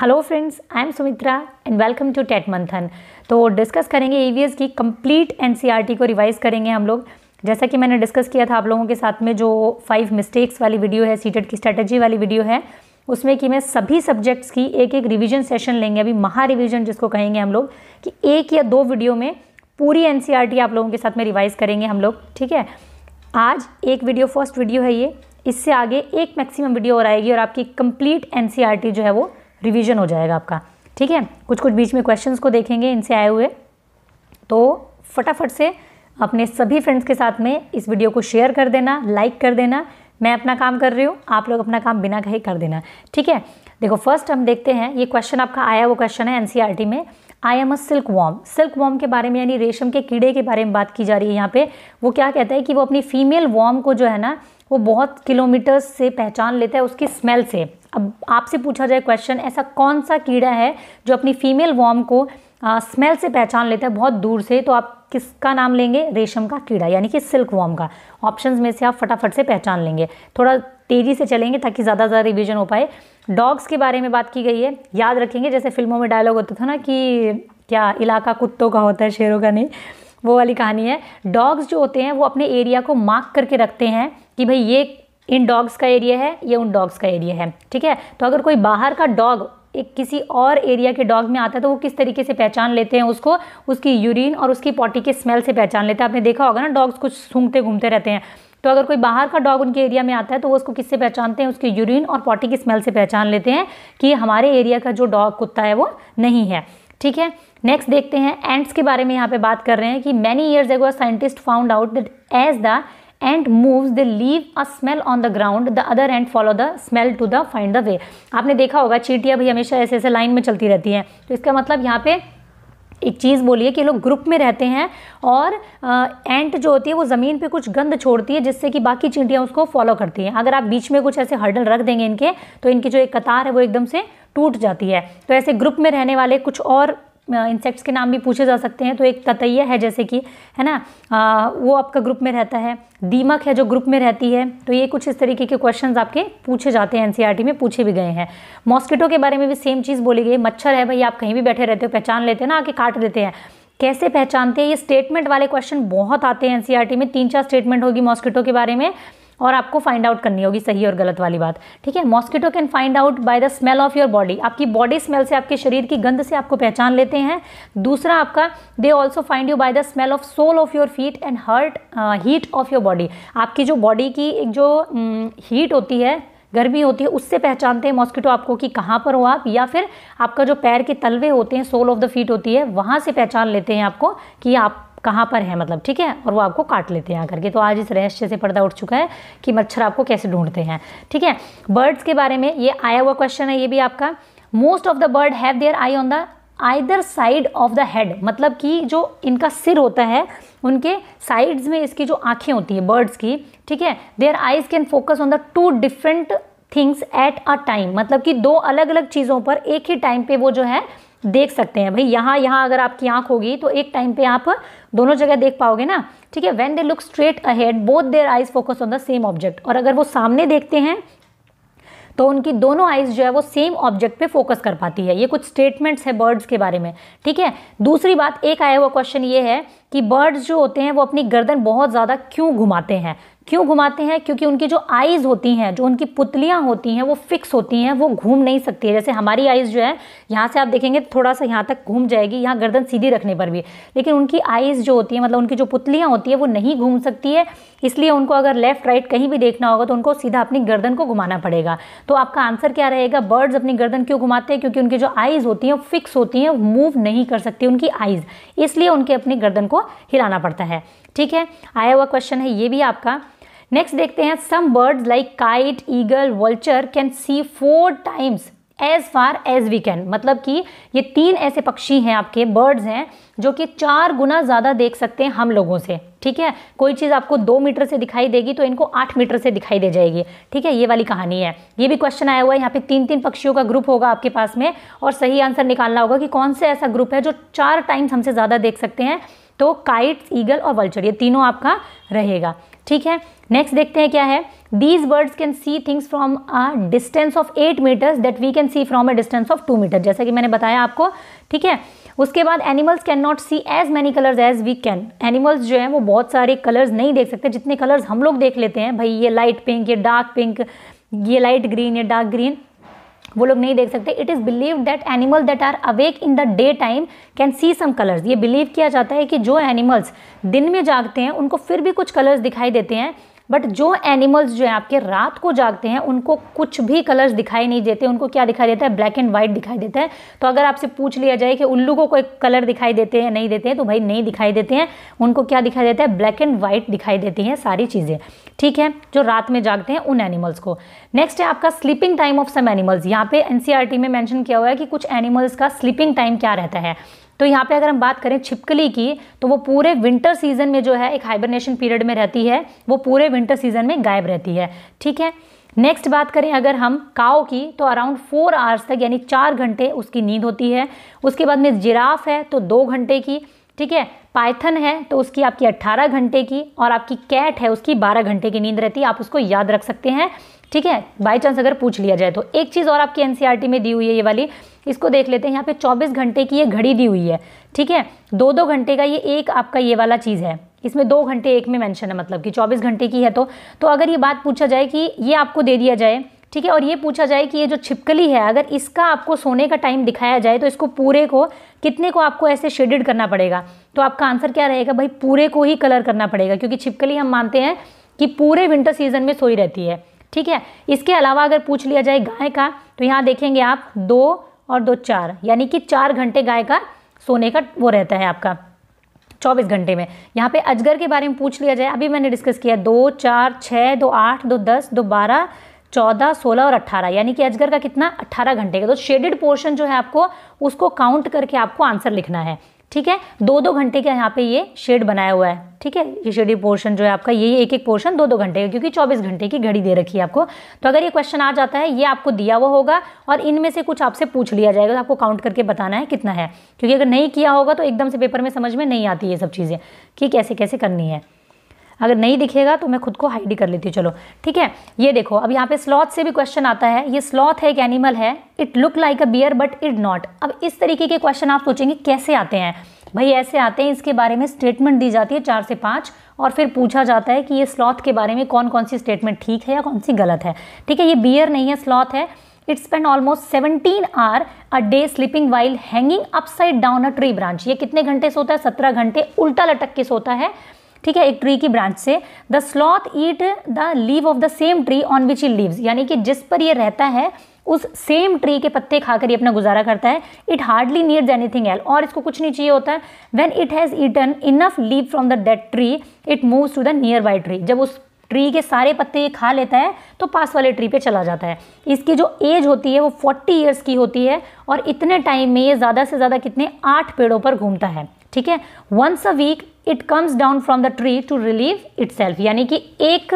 Hello friends I am Sumitra and welcome to TET Manthan तो discuss करेंगे ई की कंप्लीट एनसीईआरटी e को रिवाइज़ करेंगे हम लोग जैसा कि मैंने डिस्कस किया था आप लोगों के साथ में जो फाइव मिस्टेक्स वाली वीडियो है सीटेट की स्ट्रेटजी वाली वीडियो है उसमें कि मैं सभी सब्जेक्ट्स की एक एक रिविजन सेशन लेंगे अभी महा रिविज़न जिसको कहेंगे हम लोग कि एक या दो वीडियो में पूरी एन e आप लोगों के साथ में रिवाइज करेंगे हम लोग ठीक है आज एक वीडियो फर्स्ट वीडियो है ये इससे आगे एक मैक्सिमम वीडियो और आएगी और आपकी कंप्लीट एन e जो है वो रिवीजन हो जाएगा आपका ठीक है कुछ कुछ बीच में क्वेश्चंस को देखेंगे इनसे आए हुए तो फटाफट से अपने सभी फ्रेंड्स के साथ में इस वीडियो को शेयर कर देना लाइक कर देना मैं अपना काम कर रही हूँ आप लोग अपना काम बिना कहे कर देना ठीक है देखो फर्स्ट हम देखते हैं ये क्वेश्चन आपका आया वो क्वेश्चन है एनसीईआरटी e में I am a silkworm silkworm के बारे में यानी रेशम के कीड़े के बारे में बात की जा रही है यहाँ पे वो क्या कहता है कि वो अपनी फीमेल वॉम को जो है ना वो बहुत किलोमीटर्स से पहचान लेता है उसकी स्मेल से अब आपसे पूछा जाए क्वेश्चन ऐसा कौन सा कीड़ा है जो अपनी फीमेल वॉर्म को स्मेल से पहचान लेता है बहुत दूर से तो आप किसका नाम लेंगे रेशम का कीड़ा यानी कि सिल्क वॉर्म का ऑप्शंस में से आप फटाफट से पहचान लेंगे थोड़ा तेज़ी से चलेंगे ताकि ज़्यादा ज़्यादा रिविजन हो पाए डॉग्स के बारे में बात की गई है याद रखेंगे जैसे फिल्मों में डायलॉग होता था ना कि क्या इलाका कुत्तों का होता है शेरों का नहीं वो वाली कहानी है डॉग्स जो होते हैं वो अपने एरिया को मार्क करके रखते हैं कि भाई ये इन डॉग्स का एरिया है ये उन डॉग्स का एरिया है ठीक है तो अगर कोई बाहर का डॉग एक किसी और एरिया के डॉग में आता है तो वो किस तरीके से पहचान लेते हैं उसको उसकी यूरिन और उसकी पॉटी के स्मेल से पहचान लेते हैं आपने देखा होगा ना डॉग्स कुछ सूंघते घूमते रहते हैं तो अगर कोई बाहर का डॉग उनके एरिया में आता है तो वो उसको किससे पहचानते हैं उसकी यूरिन और पॉटी की स्मेल से पहचान लेते हैं कि हमारे एरिया का जो डॉग कुत्ता है वो नहीं है ठीक है नेक्स्ट देखते हैं एंट्स के बारे में यहाँ पे बात कर रहे हैं कि many years ago scientists found out that as the ant moves they leave a smell on the ground the other ant follow the smell to the find the way आपने देखा होगा चीटियाँ भी हमेशा ऐसे ऐसे लाइन में चलती रहती हैं तो इसका मतलब यहाँ पे एक चीज़ बोलिए कि लोग ग्रुप में रहते हैं और एंट जो होती है वो ज़मीन पे कुछ गंद छोड़ती है जिससे कि बाकी चींटियाँ उसको फॉलो करती हैं अगर आप बीच में कुछ ऐसे हर्डल रख देंगे इनके तो इनकी जो एक कतार है वो एकदम से टूट जाती है तो ऐसे ग्रुप में रहने वाले कुछ और इंसेक्ट्स के नाम भी पूछे जा सकते हैं तो एक ततैया है जैसे कि है ना आ, वो आपका ग्रुप में रहता है दीमक है जो ग्रुप में रहती है तो ये कुछ इस तरीके के क्वेश्चन आपके पूछे जाते हैं एन में पूछे भी गए हैं मॉस्किटो के बारे में भी सेम चीज़ बोली गई मच्छर है भाई आप कहीं भी बैठे रहते हो पहचान लेते हैं ना आके काट देते हैं कैसे पहचानते हैं ये स्टेटमेंट वाले क्वेश्चन बहुत आते हैं एन में तीन चार स्टेटमेंट होगी मॉस्किटो के बारे में और आपको फाइंड आउट करनी होगी सही और गलत वाली बात ठीक है mosquito can find out by the smell of your body आपकी बॉडी स्मेल से आपके शरीर की गंध से आपको पहचान लेते हैं दूसरा आपका they also find you by the smell of sole of your feet and hurt heat of your body आपकी जो बॉडी की एक जो हीट um, mm, होती है गर्मी होती है उससे पहचानते हैं मॉस्किटो आपको कि कहाँ पर हो आप या फिर आपका जो पैर के तलवे होते हैं सोल ऑफ द फीट होती है वहाँ से पहचान लेते हैं आपको कि आप कहाँ पर है मतलब ठीक है और वो आपको काट लेते हैं आकर के तो आज इस रहस्य से पर्दा उठ चुका है कि मच्छर आपको कैसे ढूंढते हैं ठीक है बर्ड्स के बारे में ये आया हुआ क्वेश्चन है ये भी आपका most of the bird have their eye on the either side of the head मतलब कि जो इनका सिर होता है उनके साइड्स में इसकी जो आंखें होती है बर्ड्स की ठीक है their eyes can focus on the two different things at a time मतलब कि दो अलग अलग चीज़ों पर एक ही टाइम पे वो जो है देख सकते हैं भाई यहाँ यहाँ अगर आपकी आँख होगी तो एक टाइम पे आप दोनों जगह देख पाओगे ना ठीक है when they look straight ahead both their eyes focus on the same object और अगर वो सामने देखते हैं तो उनकी दोनों आइज़ जो है वो सेम ऑब्जेक्ट पे फोकस कर पाती है ये कुछ स्टेटमेंट्स है बर्ड्स के बारे में ठीक है दूसरी बात एक आया हुआ क्वेश्चन ये है कि बर्ड्स जो होते हैं वो अपनी गर्दन बहुत ज़्यादा क्यों घुमाते हैं क्यों घुमाते हैं क्योंकि उनकी जो आइज़ होती हैं जो उनकी पुतलियाँ होती हैं वो फिक्स होती हैं वो घूम नहीं सकती है जैसे हमारी आइज़ जो है यहाँ से आप देखेंगे थोड़ा सा यहाँ तक घूम जाएगी यहाँ गर्दन सीधी रखने पर भी लेकिन उनकी आइज़ जो होती है मतलब उनकी जो पुतलियाँ होती है वो नहीं घूम सकती है इसलिए उनको अगर लेफ़्ट राइट कहीं भी देखना होगा तो उनको सीधा अपनी गर्दन को घुमाना पड़ेगा तो आपका आंसर क्या रहेगा बर्ड्स अपनी गर्दन क्यों घुमाते हैं क्योंकि उनकी जो आइज़ होती हैं फिक्स होती हैं मूव नहीं कर सकती उनकी आइज़ इसलिए उनके अपनी गर्दन को हिलाना पड़ता है ठीक है आया हुआ क्वेश्चन है ये भी आपका नेक्स्ट देखते हैं some birds like kite eagle vulture can see four times as far as we can मतलब कि ये तीन ऐसे पक्षी हैं आपके बर्ड्स हैं जो कि चार गुना ज़्यादा देख सकते हैं हम लोगों से ठीक है कोई चीज़ आपको दो मीटर से दिखाई देगी तो इनको आठ मीटर से दिखाई दे जाएगी ठीक है ये वाली कहानी है ये भी क्वेश्चन आया हुआ है यहाँ पे तीन तीन पक्षियों का ग्रुप होगा आपके पास में और सही आंसर निकालना होगा कि कौन से ऐसा ग्रुप है जो चार टाइम्स हमसे ज़्यादा देख सकते हैं तो काइट्स ईगल और वल्चर ये तीनों आपका रहेगा ठीक है नेक्स्ट देखते हैं क्या है these birds can see things from a distance of eight metres that we can see from a distance of two metre जैसा कि मैंने बताया आपको ठीक है उसके बाद animals can not see as many colours as we can animals जो है वो बहुत सारे कलर्स नहीं देख सकते जितने कलर्स हम लोग देख लेते हैं भाई ये लाइट पिंक ये डार्क पिंक ये लाइट ग्रीन ये डार्क ग्रीन वो लोग नहीं देख सकते it is believe that animal that are awake in the day time can see some colours ये बिलीव किया जाता है कि जो एनिमल्स दिन में जागते हैं उनको फिर भी कुछ कलर्स दिखाई देते हैं बट जो एनिमल्स जो हैं आपके रात को जागते हैं उनको कुछ भी कलर्स दिखाई नहीं देते उनको क्या दिखाई देता है ब्लैक एंड वाइट दिखाई देता है तो अगर आपसे पूछ लिया जाए कि उल्लू को कोई कलर दिखाई देते हैं नहीं देते हैं तो भाई नहीं दिखाई देते हैं उनको क्या दिखाई देता है ब्लैक एंड वाइट दिखाई देती हैं सारी चीज़ें ठीक है जो रात में जागते हैं उन एनिमल्स को नेक्स्ट है आपका sleeping time of some animals यहाँ पे एनसीआरटी e में मेंशन किया हुआ है कि कुछ एनिमल्स का स्लीपिंग टाइम क्या रहता है तो यहाँ पे अगर हम बात करें छिपकली की तो वो पूरे विंटर सीजन में जो है एक हाइबरनेशन पीरियड में रहती है वो पूरे विंटर सीजन में गायब रहती है ठीक है नेक्स्ट बात करें अगर हम काओ की तो अराउंड फोर आवर्स तक यानी चार घंटे उसकी नींद होती है उसके बाद में जिराफ है तो दो घंटे की ठीक है पाइथन है तो उसकी आपकी 18 घंटे की और आपकी कैट है उसकी 12 घंटे की नींद रहती है आप उसको याद रख सकते हैं ठीक है बाई चांस अगर पूछ लिया जाए तो एक चीज़ और आपकी एनसीईआरटी e में दी हुई है ये वाली इसको देख लेते हैं यहाँ पे 24 घंटे की ये घड़ी दी हुई है ठीक है दो दो घंटे का ये एक आपका ये वाला चीज़ है इसमें दो घंटे एक में मेंशन है मतलब कि 24 घंटे की है तो तो अगर ये बात पूछा जाए कि ये आपको दे दिया जाए ठीक है और ये पूछा जाए कि ये जो छिपकली है अगर इसका आपको सोने का टाइम दिखाया जाए तो इसको पूरे को कितने को आपको ऐसे शेडेड करना पड़ेगा तो आपका आंसर क्या रहेगा भाई पूरे को ही कलर करना पड़ेगा क्योंकि छिपकली हम मानते हैं कि पूरे विंटर सीजन में सोई रहती है ठीक है इसके अलावा अगर पूछ लिया जाए गाय का तो यहाँ देखेंगे आप दो और दो चार यानी कि चार घंटे गाय का सोने का वो रहता है आपका चौबीस घंटे में यहाँ पे अजगर के बारे में पूछ लिया जाए अभी मैंने डिस्कस किया दो चार छः दो आठ दो दस दो बारह चौदह सोलह और अट्ठारह यानी कि अजगर का कितना अट्ठारह घंटे का तो शेडेड पोर्शन जो है आपको उसको काउंट करके आपको आंसर लिखना है ठीक है दो दो घंटे का यहाँ पे ये शेड बनाया हुआ है ठीक है ये शेडी पोर्शन जो है आपका ये एक एक पोर्शन दो दो घंटे का क्योंकि 24 घंटे की घड़ी दे रखी है आपको तो अगर ये क्वेश्चन आ जाता है ये आपको दिया हुआ होगा और इनमें से कुछ आपसे पूछ लिया जाएगा तो आपको काउंट करके बताना है कितना है क्योंकि अगर नहीं किया होगा तो एकदम से पेपर में समझ में नहीं आती ये सब चीज़ें कि कैसे कैसे करनी है अगर नहीं दिखेगा तो मैं खुद को हाइड ही कर लेती हूँ चलो ठीक है ये देखो अब यहाँ पे स्लॉथ से भी क्वेश्चन आता है ये स्लॉथ है एक एनिमल है it look like a bear but it not अब इस तरीके के क्वेश्चन आप सोचेंगे कैसे आते हैं भाई ऐसे आते हैं इसके बारे में स्टेटमेंट दी जाती है चार से पाँच और फिर पूछा जाता है कि ये स्लॉथ के बारे में कौन कौन सी स्टेटमेंट ठीक है या कौन सी गलत है ठीक है ये बियर नहीं है स्लॉथ है it spend almost seventeen hour a day sleeping while hanging upside down a tree branch ये कितने घंटे सोता है सत्रह घंटे उल्टा लटक के सोता है ठीक है एक ट्री की ब्रांच से the sloth eat the leave of the same tree on which he live यानी कि जिस पर ये रहता है उस सेम ट्री के पत्ते खाकर ये अपना गुजारा करता है it hardly needs anything else और इसको कुछ नहीं चाहिए होता है when it has eaten enough leave from the date tree it moves to the nearby tree जब उस ट्री के सारे पत्ते ये खा लेता है तो पास वाले ट्री पे चला जाता है इसकी जो एज होती है वो 40 इयर्स की होती है और इतने टाइम में ये ज़्यादा से ज़्यादा कितने आठ पेड़ों पर घूमता है ठीक है once a week it comes down from the tree to relieve it यानी कि एक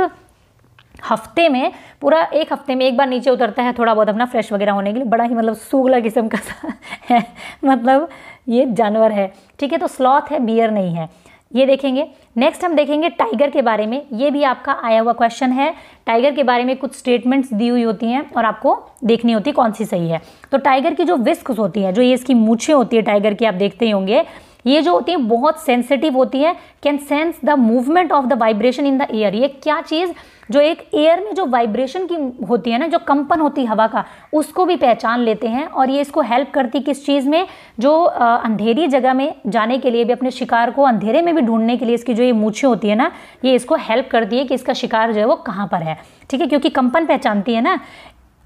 हफ्ते में पूरा एक हफ्ते में एक बार नीचे उतरता है थोड़ा बहुत अपना फ्रेश वगैरह होने के लिए बड़ा ही मतलब सूगला किस्म का सा है मतलब ये जानवर है ठीक है तो स्लॉथ है बियर नहीं है ये देखेंगे नेक्स्ट हम देखेंगे टाइगर के बारे में ये भी आपका आया हुआ क्वेश्चन है टाइगर के बारे में कुछ स्टेटमेंट्स दी हुई होती हैं और आपको देखनी होती है कौन सी सही है तो टाइगर की जो विस्क होती है जो ये इसकी मूछें होती है टाइगर की आप देखते ही होंगे ये जो होती है बहुत सेंसिटिव होती है can sense the movement of the vibration in the air ये क्या चीज़ जो एक एयर में जो वाइब्रेशन की होती है ना जो कंपन होती है हवा का उसको भी पहचान लेते हैं और ये इसको हेल्प करती किस चीज़ में जो आ, अंधेरी जगह में जाने के लिए भी अपने शिकार को अंधेरे में भी ढूंढने के लिए इसकी जो ये मूछें होती है ना ये इसको हेल्प करती है कि इसका शिकार जो है वो कहाँ पर है ठीक है क्योंकि कंपन पहचानती है ना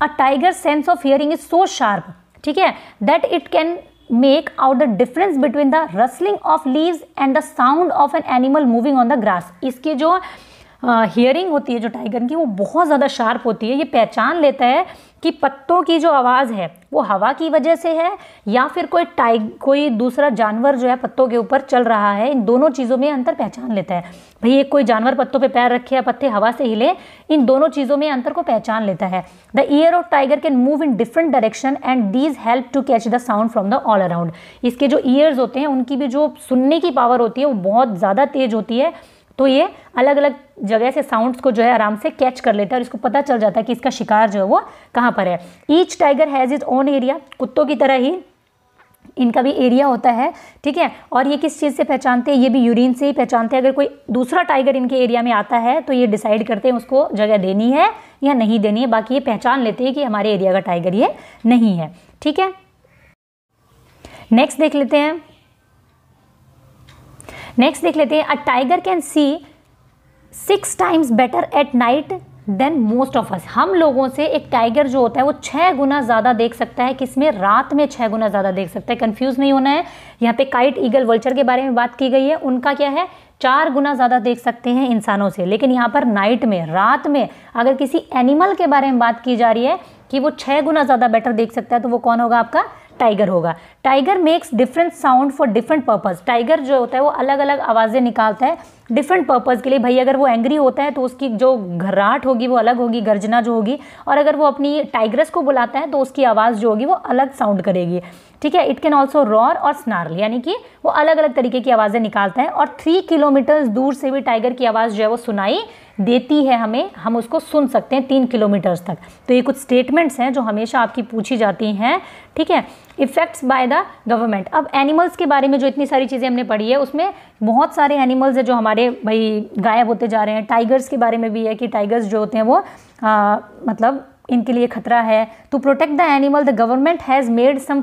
a tiger sense of hearing is so sharp ठीक है that it can make out the difference between the rustling of leaves and the sound of an animal moving on the grass इसके जो हियरिंग होती है जो tiger की वो बहुत ज़्यादा शार्प होती है ये पहचान लेता है कि पत्तों की जो आवाज़ है वो हवा की वजह से है या फिर कोई टाइग कोई दूसरा जानवर जो है पत्तों के ऊपर चल रहा है इन दोनों चीज़ों में अंतर पहचान लेता है भाई एक कोई जानवर पत्तों पे पैर रखे या पत्ते हवा से हिले इन दोनों चीज़ों में अंतर को पहचान लेता है the ear of tiger can move in different direction and these help to catch the sound from the all around इसके जो ईयर्स होते हैं उनकी भी जो सुनने की पावर होती है वो बहुत ज़्यादा तेज होती है तो ये अलग अलग जगह से साउंड्स को जो है आराम से कैच कर लेता है और इसको पता चल जाता है कि इसका शिकार जो है वो कहाँ पर है each tiger has is own area कुत्तों की तरह ही इनका भी एरिया होता है ठीक है और ये किस चीज़ से पहचानते हैं ये भी यूरिन से ही पहचानते हैं अगर कोई दूसरा टाइगर इनके एरिया में आता है तो ये डिसाइड करते हैं उसको जगह देनी है या नहीं देनी है बाकी ये पहचान लेते हैं कि हमारे एरिया का टाइगर ये नहीं है ठीक है नेक्स्ट देख लेते हैं नेक्स्ट देख लेते हैं a tiger can see six times better at night than most of us हम लोगों से एक टाइगर जो होता है वो छः गुना ज़्यादा देख सकता है किसमें रात में छः गुना ज़्यादा देख सकता है कन्फ्यूज़ नहीं होना है यहाँ पे काइट ईगल वल्चर के बारे में बात की गई है उनका क्या है चार गुना ज़्यादा देख सकते हैं इंसानों से लेकिन यहाँ पर नाइट में रात में अगर किसी एनिमल के बारे में बात की जा रही है कि वो छः गुना ज़्यादा बेटर देख सकता है तो वो कौन होगा आपका टाइगर होगा tiger makes different sound for different purpose tiger जो होता है वो अलग अलग आवाज़ें निकालता है डिफरेंट पर्पज़ के लिए भाई अगर वो एंग्री होता है तो उसकी जो घर्राहट होगी वो अलग होगी गर्जना जो होगी और अगर वो अपनी टाइगरस को बुलाता है तो उसकी आवाज़ जो होगी वो अलग साउंड करेगी ठीक है इट कैन ऑल्सो रॉर और स्नार्ल यानी कि वो अलग अलग तरीके की आवाज़ें निकालता है और थ्री किलोमीटर्स दूर से भी टाइगर की आवाज़ जो है वो सुनाई देती है हमें हम उसको सुन सकते हैं तीन किलोमीटर्स तक तो ये कुछ स्टेटमेंट्स हैं जो हमेशा आपकी पूछी जाती हैं ठीक है इफ़ेक्ट्स बाय द गवर्नमेंट अब एनिमल्स के बारे में जो इतनी सारी चीज़ें हमने पढ़ी है उसमें बहुत सारे एनिमल्स हैं जो हमारे भाई गायब होते जा रहे हैं टाइगर्स के बारे में भी है कि टाइगर्स जो होते हैं वो आ, मतलब इनके लिए खतरा है to protect the animal the government has made some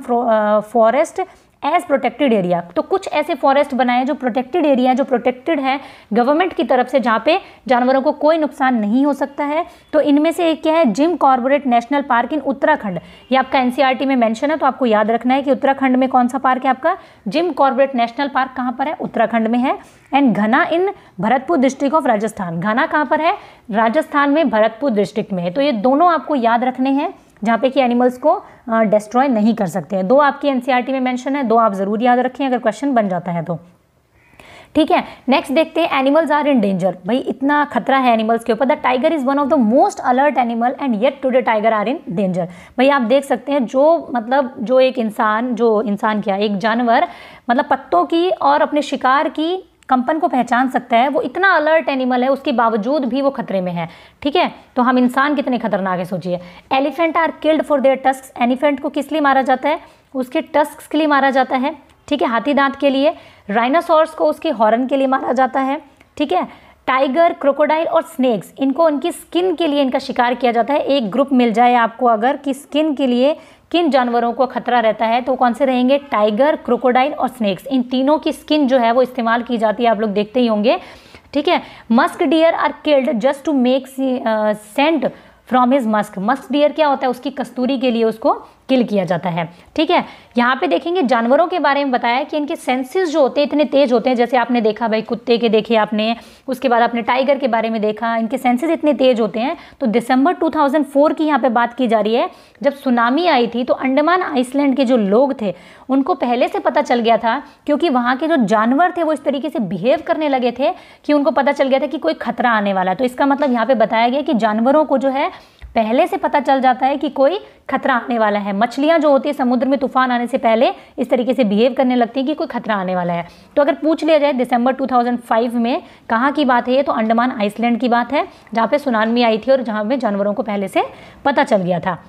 forest as protected area तो कुछ ऐसे फॉरेस्ट बनाए जो प्रोटेक्टेड एरिया जो प्रोटेक्टेड है गवर्नमेंट की तरफ से जहाँ पे जानवरों को कोई नुकसान नहीं हो सकता है तो इनमें से एक क्या है Jim Corbett national park in Uttarakhand ये आपका एनसीईआरटी e में मेंशन है तो आपको याद रखना है कि उत्तराखंड में कौन सा पार्क है आपका जिम कॉर्बोरेट नेशनल पार्क कहाँ पर है उत्तराखंड में है and Ghana in Bharatpur district of Rajasthan Ghana कहाँ पर है राजस्थान में भरतपुर डिस्ट्रिक्ट में है तो ये दोनों आपको याद रखने हैं जहाँ पे कि एनिमल्स को डिस्ट्रॉय नहीं कर सकते हैं दो आपकी एनसीईआरटी e में मेंशन है दो आप ज़रूर याद रखें अगर क्वेश्चन बन जाता है तो ठीक है नेक्स्ट देखते हैं एनिमल्स आर इन डेंजर भाई इतना खतरा है एनिमल्स के ऊपर the tiger is one of the most alert animal and yet today tiger are in danger भाई आप देख सकते हैं जो मतलब जो एक इंसान जो इंसान क्या एक जानवर मतलब पत्तों की और अपने शिकार की कंपन को पहचान सकता है वो इतना अलर्ट एनिमल है उसके बावजूद भी वो खतरे में है ठीक है तो हम इंसान कितने खतरनाक है सोचिए elephant are killed for their tusk elephant को किस लिए मारा जाता है उसके टस्क के लिए मारा जाता है ठीक है हाथी दांत के लिए राइनासोर्स को उसके हॉर्न के लिए मारा जाता है ठीक है टाइगर क्रोकोडाइल और स्नेक्स इनको उनकी स्किन के लिए इनका शिकार किया जाता है एक ग्रुप मिल जाए आपको अगर कि स्किन के लिए किन जानवरों को खतरा रहता है तो कौन से रहेंगे टाइगर क्रोकोडाइल और स्नेक्स इन तीनों की स्किन जो है वो इस्तेमाल की जाती है आप लोग देखते ही होंगे ठीक है musk deer are killed just to make scent from his musk musk deer क्या होता है उसकी कस्तूरी के लिए उसको किल किया जाता है ठीक है यहाँ पे देखेंगे जानवरों के बारे में बताया कि इनके सेंसेस जो होते हैं इतने तेज होते हैं जैसे आपने देखा भाई कुत्ते के देखे आपने उसके बाद आपने टाइगर के बारे में देखा इनके सेंसेस इतने तेज होते हैं तो दिसंबर 2004 की यहाँ पे बात की जा रही है जब सुनामी आई थी तो अंडमान आइसलैंड के जो लोग थे उनको पहले से पता चल गया था क्योंकि वहाँ के जो जानवर थे वो इस तरीके से बिहेव करने लगे थे कि उनको पता चल गया था कि कोई खतरा आने वाला तो इसका मतलब यहाँ पे बताया गया कि जानवरों को जो है पहले से पता चल जाता है कि कोई खतरा आने वाला है मछलियां जो होती है समुद्र में तूफान आने से पहले इस तरीके से बिहेव करने लगती हैं कि कोई खतरा आने वाला है तो अगर पूछ लिया जाए दिसंबर 2005 में कहाँ की बात है ये तो अंडमान आइसलैंड की बात है जहाँ पे सुनामी आई थी और जहाँ में जानवरों को पहले से पता चल गया था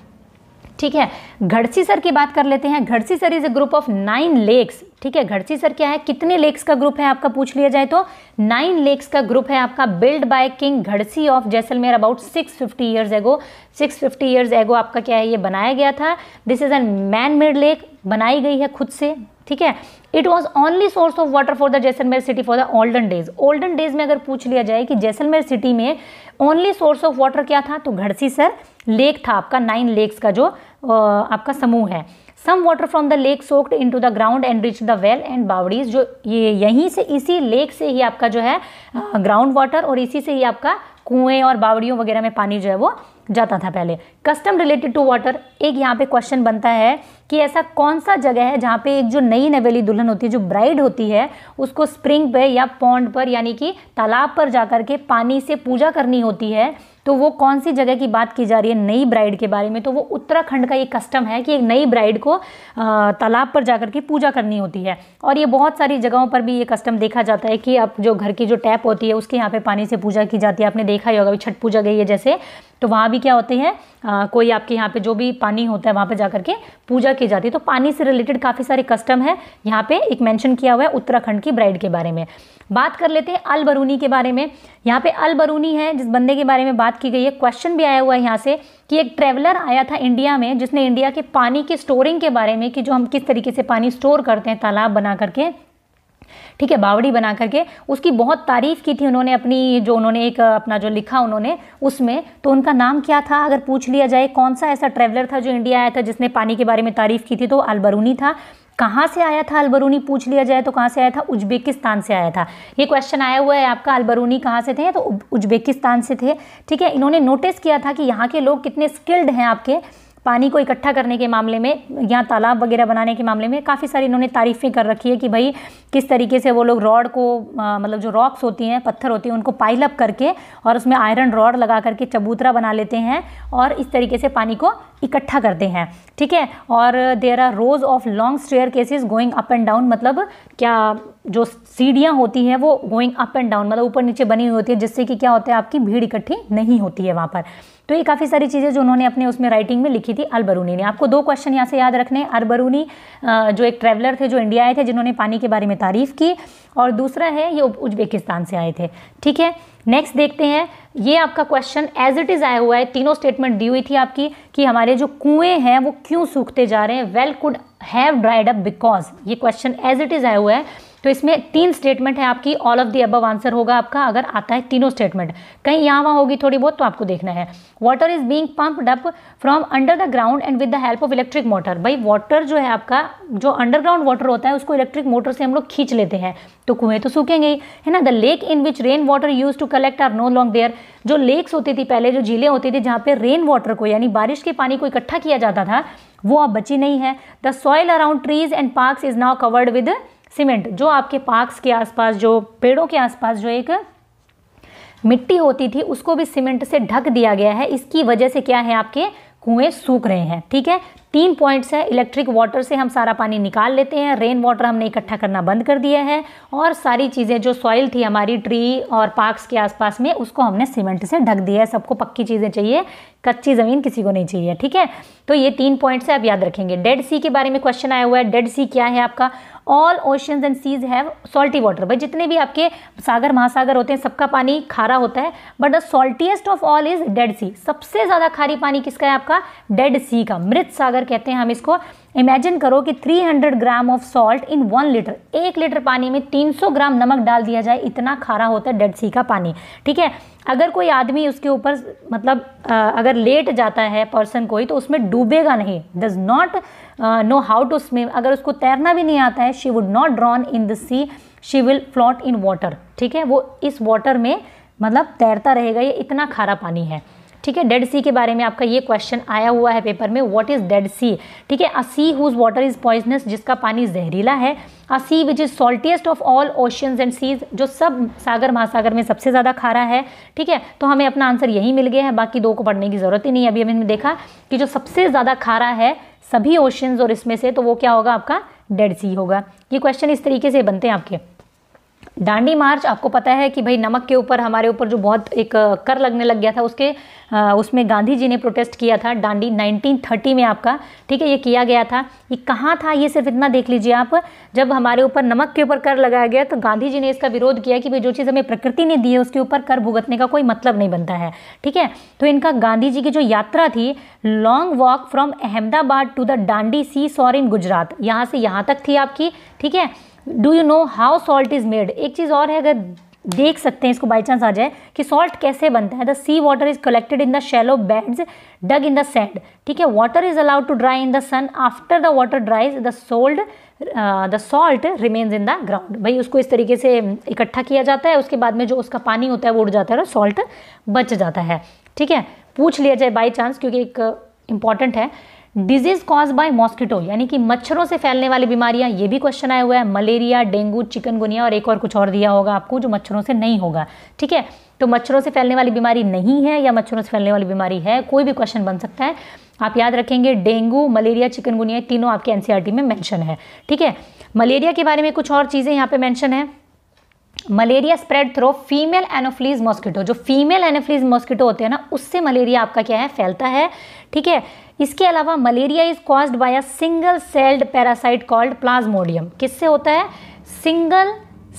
ठीक है घड़सी सर की बात कर लेते हैं सर is a group of nine lakes ठीक है सर क्या है कितने लेक्स का ग्रुप है आपका पूछ लिया जाए तो नाइन लेक्स का ग्रुप है आपका बिल्ड बाय किंग घड़सी of Jaisalmer about 650 fifty years ago six fifty years ago आपका क्या है ये बनाया गया था this is a man made lake बनाई गई है खुद से ठीक है it was only source of water for the Jaisalmer city for the olden days olden days में अगर पूछ लिया जाए कि जैसलमेर सिटी में ओनली सोर्स ऑफ वाटर क्या था तो घड़सी सर लेक था आपका नाइन लेक्स का जो आपका समूह है some water from the lake soaked into the ground and reach the well and बावड़ीज जो ये यहीं से इसी लेक से ही आपका जो है ग्राउंड वाटर और इसी से ही आपका कुएं और बावड़ियों वगैरह में पानी जो है वो जाता था पहले कस्टम रिलेटेड टू वाटर एक यहाँ पे क्वेश्चन बनता है कि ऐसा कौन सा जगह है जहाँ पे एक जो नई नवेली दुल्हन होती है जो ब्राइड होती है उसको स्प्रिंग पे या पौंड पर यानी कि तालाब पर जाकर के पानी से पूजा करनी होती है तो वो कौन सी जगह की बात की जा रही है नई ब्राइड के बारे में तो वो उत्तराखंड का ये कस्टम है कि एक नई ब्राइड को तालाब पर जाकर के पूजा करनी होती है और ये बहुत सारी जगहों पर भी ये कस्टम देखा जाता है कि अब जो घर की जो टैप होती है उसके यहाँ पे पानी से पूजा की जाती है आपने देखा ही होगा अभी छठ पूजा गई है जैसे तो वहाँ भी क्या होते हैं कोई आपके यहाँ पे जो भी पानी होता है वहाँ पे जाकर के पूजा की जाती है तो पानी से रिलेटेड काफ़ी सारे कस्टम है यहाँ पे एक मेंशन किया हुआ है उत्तराखंड की ब्राइड के बारे में बात कर लेते हैं अल बरूनी के बारे में यहाँ पे अल बरूनी है जिस बंदे के बारे में बात बात की गई है क्वेश्चन भी आया हुआ है यहाँ से कि एक ट्रेवलर आया था इंडिया में जिसने इंडिया के पानी की स्टोरिंग के बारे में कि जो हम किस तरीके से पानी स्टोर करते हैं तालाब बना करके ठीक है बावड़ी बना करके उसकी बहुत तारीफ़ की थी उन्होंने अपनी जो उन्होंने एक अपना जो लिखा उन्होंने उसमें तो उनका नाम क्या था अगर पूछ लिया जाए कौन सा ऐसा ट्रेवलर था जो इंडिया आया था जिसने पानी के बारे में तारीफ़ की थी तो अलबरूनी था कहाँ से आया था अलबरूनी पूछ लिया जाए तो कहाँ से आया था उज्बेकिस्तान से आया था ये क्वेश्चन आया हुआ है आपका अलबरूनी कहाँ से थे तो उज्बेकिस्तान से थे ठीक है इन्होंने नोटिस किया था कि यहाँ के लोग कितने स्किल्ड हैं आपके पानी को इकट्ठा करने के मामले में या तालाब वगैरह बनाने के मामले में काफ़ी सारी इन्होंने तारीफ़ें कर रखी है कि भाई किस तरीके से वो लोग रॉड को मतलब जो रॉक्स होती हैं पत्थर होती हैं उनको पाइलअप करके और उसमें आयरन रॉड लगा करके चबूतरा बना लेते हैं और इस तरीके से पानी को इकट्ठा करते हैं ठीक है और there are rows of long staircases going up and down मतलब क्या जो सीढ़ियाँ होती हैं वो गोइंग अप एंड डाउन मतलब ऊपर नीचे बनी हुई होती है जिससे कि क्या होता है आपकी भीड़ इकट्ठी नहीं होती है वहाँ पर तो ये काफ़ी सारी चीज़ें जो उन्होंने अपने उसमें राइटिंग में लिखी थी अलबरूनी ने आपको दो क्वेश्चन यहाँ से याद रखने हैं अलबरूनी जो एक ट्रैवलर थे जो इंडिया आए थे जिन्होंने पानी के बारे में तारीफ़ की और दूसरा है ये उज्बेकिस्तान से आए थे ठीक है नेक्स्ट देखते हैं ये आपका क्वेश्चन एज इट इज़ आया हुआ है तीनों स्टेटमेंट दी हुई थी आपकी कि हमारे जो कुएँ हैं वो क्यों सूखते जा रहे हैं well could have dried up because ये क्वेश्चन एज इट इज़ आया हुआ है तो इसमें तीन स्टेटमेंट है आपकी all of the above answer होगा आपका अगर आता है तीनों स्टेटमेंट कहीं यहाँ वहाँ होगी थोड़ी बहुत तो आपको देखना है water is being pumped up from under the ground and with the help of electric motor भाई वाटर जो है आपका जो अंडरग्राउंड वाटर होता है उसको इलेक्ट्रिक मोटर से हम लोग खींच लेते हैं तो कुएं तो सूखेंगे ही है ना the lake in which rain water use to collect are no long there जो लेक्स होती थी पहले जो झीलें होती थी जहाँ पे रेन वाटर को यानी बारिश के पानी को इकट्ठा किया जाता था वो अब बची नहीं है the soil around trees and park is now covered with cement जो आपके पार्क्स के आसपास जो पेड़ों के आसपास जो एक मिट्टी होती थी उसको भी सीमेंट से ढक दिया गया है इसकी वजह से क्या है आपके कुएं सूख रहे हैं ठीक है तीन पॉइंट्स है इलेक्ट्रिक वाटर से हम सारा पानी निकाल लेते हैं रेन वाटर हमने इकट्ठा करना बंद कर दिया है और सारी चीज़ें जो सॉइल थी हमारी ट्री और पार्क्स के आसपास में उसको हमने सीमेंट से ढक दिया है सबको पक्की चीज़ें चाहिए कच्ची ज़मीन किसी को नहीं चाहिए ठीक है तो ये तीन पॉइंट्स है आप याद रखेंगे डेड सी के बारे में क्वेश्चन आया हुआ है डेड सी क्या है आपका all oceans and seas have salty water भाई जितने भी आपके सागर महासागर होते हैं सबका पानी खारा होता है but the saltiest of all is Dead Sea सबसे ज़्यादा खारी पानी किसका है आपका डेड सी का मृत सागर कहते हैं हम इसको इमेजिन करो कि 300 gram of salt in one litre एक लीटर पानी में 300 ग्राम नमक डाल दिया जाए इतना खारा होता है डेड सी का पानी ठीक है अगर कोई आदमी उसके ऊपर मतलब अगर लेट जाता है पर्सन कोई तो उसमें डूबेगा नहीं does not know how to swim अगर उसको तैरना भी नहीं आता है she would not drown in the sea she will float in water ठीक है वो इस वाटर में मतलब तैरता रहेगा ये इतना खारा पानी है ठीक है डेड सी के बारे में आपका ये क्वेश्चन आया हुआ है पेपर में व्हाट इज़ डेड सी ठीक है a sea whose water is poisonous जिसका पानी जहरीला है a sea which is saltiest of all oceans and seas जो सब सागर महासागर में सबसे ज़्यादा खारा है ठीक है तो हमें अपना आंसर यही मिल गया है बाकी दो को पढ़ने की ज़रूरत ही नहीं है अभी हमने देखा कि जो सबसे ज़्यादा खारा है सभी ओशंस और इसमें से तो वो क्या होगा आपका डेड सी होगा ये क्वेश्चन इस तरीके से बनते हैं आपके दांडी मार्च आपको पता है कि भाई नमक के ऊपर हमारे ऊपर जो बहुत एक कर लगने लग गया था उसके उसमें गांधी जी ने प्रोटेस्ट किया था दांडी 1930 में आपका ठीक है ये किया गया था ये कहाँ था ये सिर्फ इतना देख लीजिए आप जब हमारे ऊपर नमक के ऊपर कर लगाया गया तो गांधी जी ने इसका विरोध किया कि भाई जो चीज़ हमें प्रकृति ने दी है उसके ऊपर कर भुगतने का कोई मतलब नहीं बनता है ठीक है तो इनका गांधी जी की जो यात्रा थी long walk from Ahmedabad to the Dandi sea shore in Gujarat यहाँ से यहाँ तक थी आपकी ठीक है do you know how salt is made एक चीज़ और है अगर देख सकते हैं इसको बाई चांस आ जाए कि सॉल्ट कैसे बनता है the sea water is collected in the shallow beds dug in the sand ठीक है water is allowed to dry in the sun after the water dries the sold the salt remains in the ground भाई उसको इस तरीके से इकट्ठा किया जाता है उसके बाद में जो उसका पानी होता है वो उड़ जाता है और सॉल्ट बच जाता है ठीक है पूछ लिया जाए बाई चांस क्योंकि एक इंपॉर्टेंट है डिजीज कॉज बाय मॉस्किटो यानी कि मच्छरों से फैलने वाली बीमारियां ये भी क्वेश्चन आया हुआ है मलेरिया डेंगू चिकनगुनिया और एक और कुछ और दिया होगा आपको जो मच्छरों से नहीं होगा ठीक है तो मच्छरों से फैलने वाली बीमारी नहीं है या मच्छरों से फैलने वाली बीमारी है कोई भी क्वेश्चन बन सकता है आप याद रखेंगे डेंगू मलेरिया चिकनगुनिया तीनों आपके एनसीआरटी e में मैंशन है ठीक है मलेरिया के बारे में कुछ और चीज़ें यहाँ पे मैंशन है malaria spread through female Anopheles mosquito जो फीमेल एनोफ्लीज मॉस्किटो होते हैं ना उससे मलेरिया आपका क्या है फैलता है ठीक है इसके अलावा malaria is caused by a single celled parasite called plasmodium किससे होता है single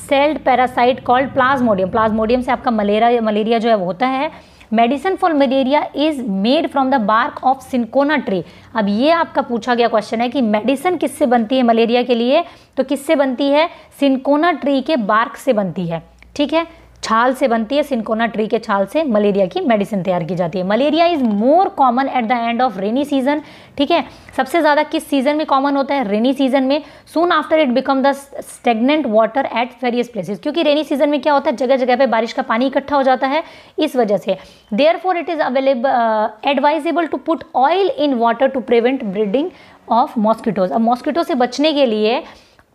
celled parasite called plasmodium plasmodium से आपका मलेरिया मलेरिया जो है वो होता है medicine for malaria is made from the bark of cinchona tree अब ये आपका पूछा गया क्वेश्चन है कि मेडिसिन किससे बनती है मलेरिया के लिए तो किससे बनती है सिंकोना ट्री के बार्क से बनती है ठीक है छाल से बनती है सिंकोना ट्री के छाल से मलेरिया की मेडिसिन तैयार की जाती है malaria is more common at the end of rainy season ठीक है सबसे ज़्यादा किस सीज़न में कॉमन होता है रेनी सीजन में soon after it become the stagnant water at various places क्योंकि रेनी सीजन में क्या होता है जगह जगह पर बारिश का पानी इकट्ठा हो जाता है इस वजह से therefore it is available advisable to put oil in water to prevent breeding of mosquitoes अब मॉस्किटो से बचने के लिए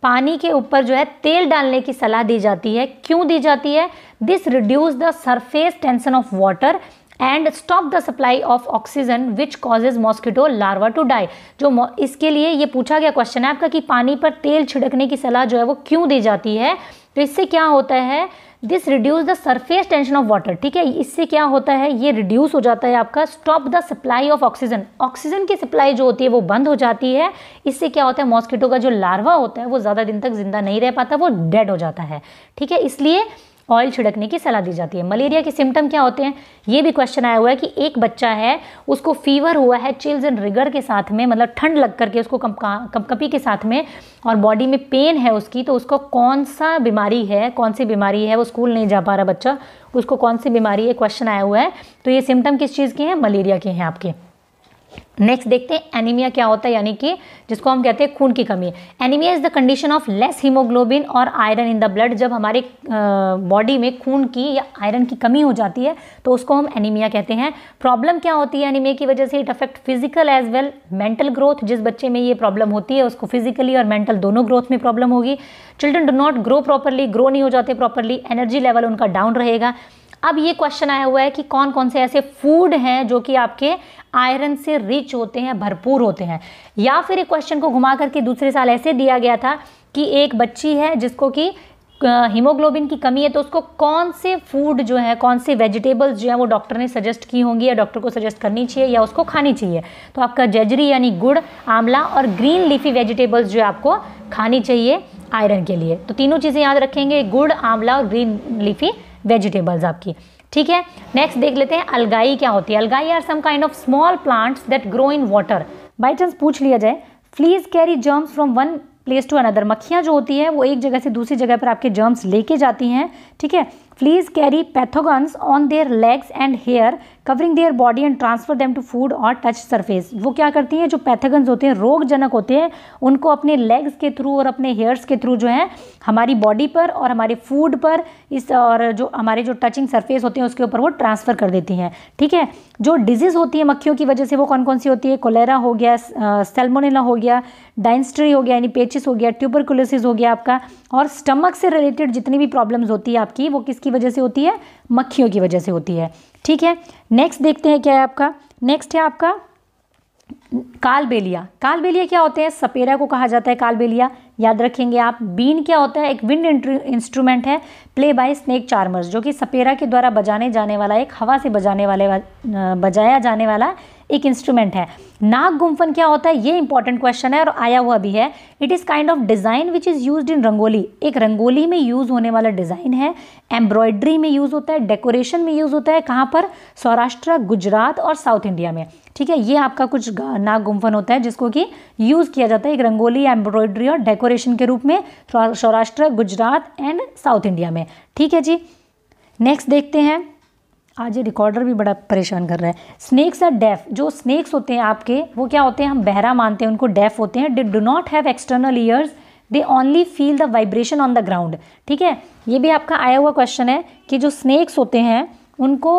पानी के ऊपर जो है तेल डालने की सलाह दी जाती है क्यों दी जाती है this reduce the surface tension of water and stop the supply of oxygen which causes mosquito larva to die जो इसके लिए ये पूछा गया क्वेश्चन है आपका कि पानी पर तेल छिड़कने की सलाह जो है वो क्यों दी जाती है तो इससे क्या होता है this reduce the surface tension of water ठीक है इससे क्या होता है ये रिड्यूस हो जाता है आपका stop the supply of oxygen oxygen की सप्लाई जो होती है वो बंद हो जाती है इससे क्या होता है मॉस्किटो का जो लार्वा होता है वो ज़्यादा दिन तक जिंदा नहीं रह पाता वो डेड हो जाता है ठीक है इसलिए ऑयल छिड़कने की सलाह दी जाती है मलेरिया के सिम्टम क्या होते हैं ये भी क्वेश्चन आया हुआ है कि एक बच्चा है उसको फीवर हुआ है चिल्स एंड रिगर के साथ में मतलब ठंड लग करके उसको कपकपी के साथ में और बॉडी में पेन है उसकी तो उसको कौन सा बीमारी है कौन सी बीमारी है वो स्कूल नहीं जा पा रहा बच्चा उसको कौन सी बीमारी है क्वेश्चन आया हुआ है तो ये सिम्टम किस चीज़ के हैं मलेरिया के हैं आपके नेक्स्ट देखते हैं एनीमिया क्या होता है यानी कि जिसको हम कहते हैं खून की कमी anaemia is the condition of less haemoglobin और आयरन इन द ब्लड जब हमारे बॉडी में खून की या आयरन की कमी हो जाती है तो उसको हम एनीमिया कहते हैं प्रॉब्लम क्या होती है एनीमिया की वजह से it affect physical as well mental growth जिस बच्चे में ये प्रॉब्लम होती है उसको फिजिकली और मेंटल दोनों ग्रोथ में प्रॉब्लम होगी children do not grow properly grow नहीं हो जाते प्रॉपरली एनर्जी लेवल उनका डाउन रहेगा अब ये क्वेश्चन आया हुआ है कि कौन कौन से ऐसे फूड हैं जो कि आपके आयरन से रिच होते हैं भरपूर होते हैं या फिर एक क्वेश्चन को घुमा करके दूसरे साल ऐसे दिया गया था कि एक बच्ची है जिसको कि हीमोग्लोबिन की कमी है तो उसको कौन से फूड जो है कौन से वेजिटेबल्स जो है वो डॉक्टर ने सजेस्ट की होंगी या डॉक्टर को सजेस्ट करनी चाहिए या उसको खानी चाहिए तो आपका जजरी यानी गुड़ आंवला और ग्रीन लीफी वेजिटेबल्स जो है आपको खानी चाहिए आयरन के लिए तो तीनों चीज़ें याद रखेंगे गुड़ आंवला और ग्रीन लीफी वेजिटेबल्स आपकी ठीक है नेक्स्ट देख लेते हैं अलगाई क्या होती है algae are some kind of small plants that grow in water by chance पूछ लिया जाए flies carry germs from one place to another मक्खियाँ जो होती हैं वो एक जगह से दूसरी जगह पर आपके जर्म्स लेके जाती हैं ठीक है flies carry pathogens on their legs and hair covering their body and transfer them to food और टच सरफेस वो क्या करती हैं जो पैथगन्स होते हैं रोगजनक होते हैं उनको अपने लेग्स के थ्रू और अपने हेयर्स के थ्रू जो है हमारी बॉडी पर और हमारे फूड पर इस और जो हमारे जो टचिंग सरफेस होते हैं उसके ऊपर वो ट्रांसफ़र कर देती हैं ठीक है जो डिजीज़ होती है मक्खियों की वजह से वो कौन कौन सी होती है कोलेरा हो गया सेलमोनेला हो गया डाइंस्ट्री हो गया यानी पेचिस हो गया ट्यूबरकुलोसिस हो गया आपका और स्टमक से रिलेटेड जितनी भी प्रॉब्लम्स होती है आपकी वो किसकी वजह से होती है मक्खियों की वजह से होती है ठीक है नेक्स्ट देखते हैं क्या है आपका नेक्स्ट है आपका कालबेलिया कालबेलिया क्या होते हैं सपेरा को कहा जाता है कालबेलिया याद रखेंगे आप बीन क्या होता है एक विंड इंस्ट्रूमेंट है प्ले बाय स्नेक चार्मर्स जो कि सपेरा के द्वारा बजाने जाने वाला एक हवा से बजाने वाले बजाया जाने वाला एक इंस्ट्रूमेंट है नाग गुम्फन क्या होता है ये इंपॉर्टेंट क्वेश्चन है और आया हुआ भी है it is kind of design which is use in rangoli एक रंगोली में यूज़ होने वाला डिज़ाइन है एम्ब्रॉयड्री में यूज़ होता है डेकोरेशन में यूज़ होता है कहाँ पर सौराष्ट्र गुजरात और साउथ इंडिया में ठीक है ये आपका कुछ नाग गुम्फन होता है जिसको कि यूज़ किया जाता है एक रंगोली एम्ब्रॉयड्री और डेकोरेशन के रूप में Saurashtra Gujarat and south India में ठीक है जी नेक्स्ट देखते हैं आज ये रिकॉर्डर भी बड़ा परेशान कर रहा है स्नेक्स आर डेफ जो स्नेक्स होते हैं आपके वो क्या होते हैं हम बहरा मानते हैं उनको डेफ होते हैं they do not have external ears they only feel the vibration on the ground ठीक है ये भी आपका आया हुआ क्वेश्चन है कि जो स्नेक्स होते हैं उनको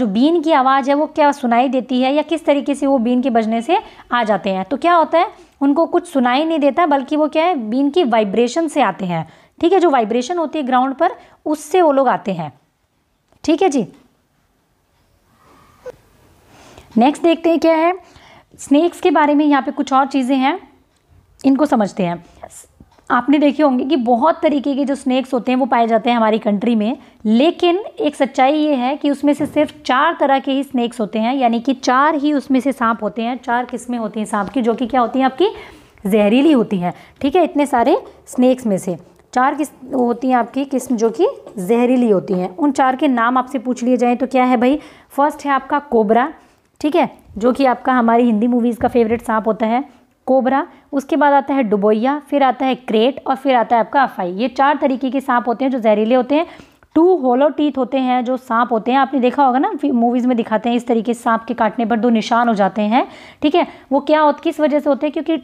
जो बीन की आवाज़ है वो क्या सुनाई देती है या किस तरीके से वो बीन के बजने से आ जाते हैं तो क्या होता है उनको कुछ सुनाई नहीं देता बल्कि वो क्या है बीन की वाइब्रेशन से आते हैं ठीक है जो वाइब्रेशन होती है ग्राउंड पर उससे वो लोग आते हैं ठीक है जी नेक्स्ट देखते हैं क्या है स्नैक्स के बारे में यहाँ पे कुछ और चीज़ें हैं इनको समझते हैं आपने देखे होंगे कि बहुत तरीके के जो स्नैक्स होते हैं वो पाए जाते हैं हमारी कंट्री में लेकिन एक सच्चाई ये है कि उसमें से सिर्फ चार तरह के ही स्नैक्स होते हैं यानी कि चार ही उसमें से सांप होते हैं चार किस्में होती हैं सांप की जो कि क्या होती हैं आपकी जहरीली होती हैं ठीक है इतने सारे स्नैक्स में से चार किस होती हैं आपकी किस्म जो कि जहरीली होती हैं उन चार के नाम आपसे पूछ लिए जाएँ तो क्या है भाई फर्स्ट है आपका कोबरा ठीक है जो कि आपका हमारी हिंदी मूवीज़ का फेवरेट सांप होता है कोबरा उसके बाद आता है डुबोइया फिर आता है क्रेट और फिर आता है आपका अफाई ये चार तरीके के सांप होते हैं जो जहरीले होते हैं टू होलो टीथ होते हैं जो सांप होते हैं आपने देखा होगा ना मूवीज़ में दिखाते हैं इस तरीके सांप के काटने पर दो निशान हो जाते हैं ठीक है वो क्या होता किस वजह से होते हैं क्योंकि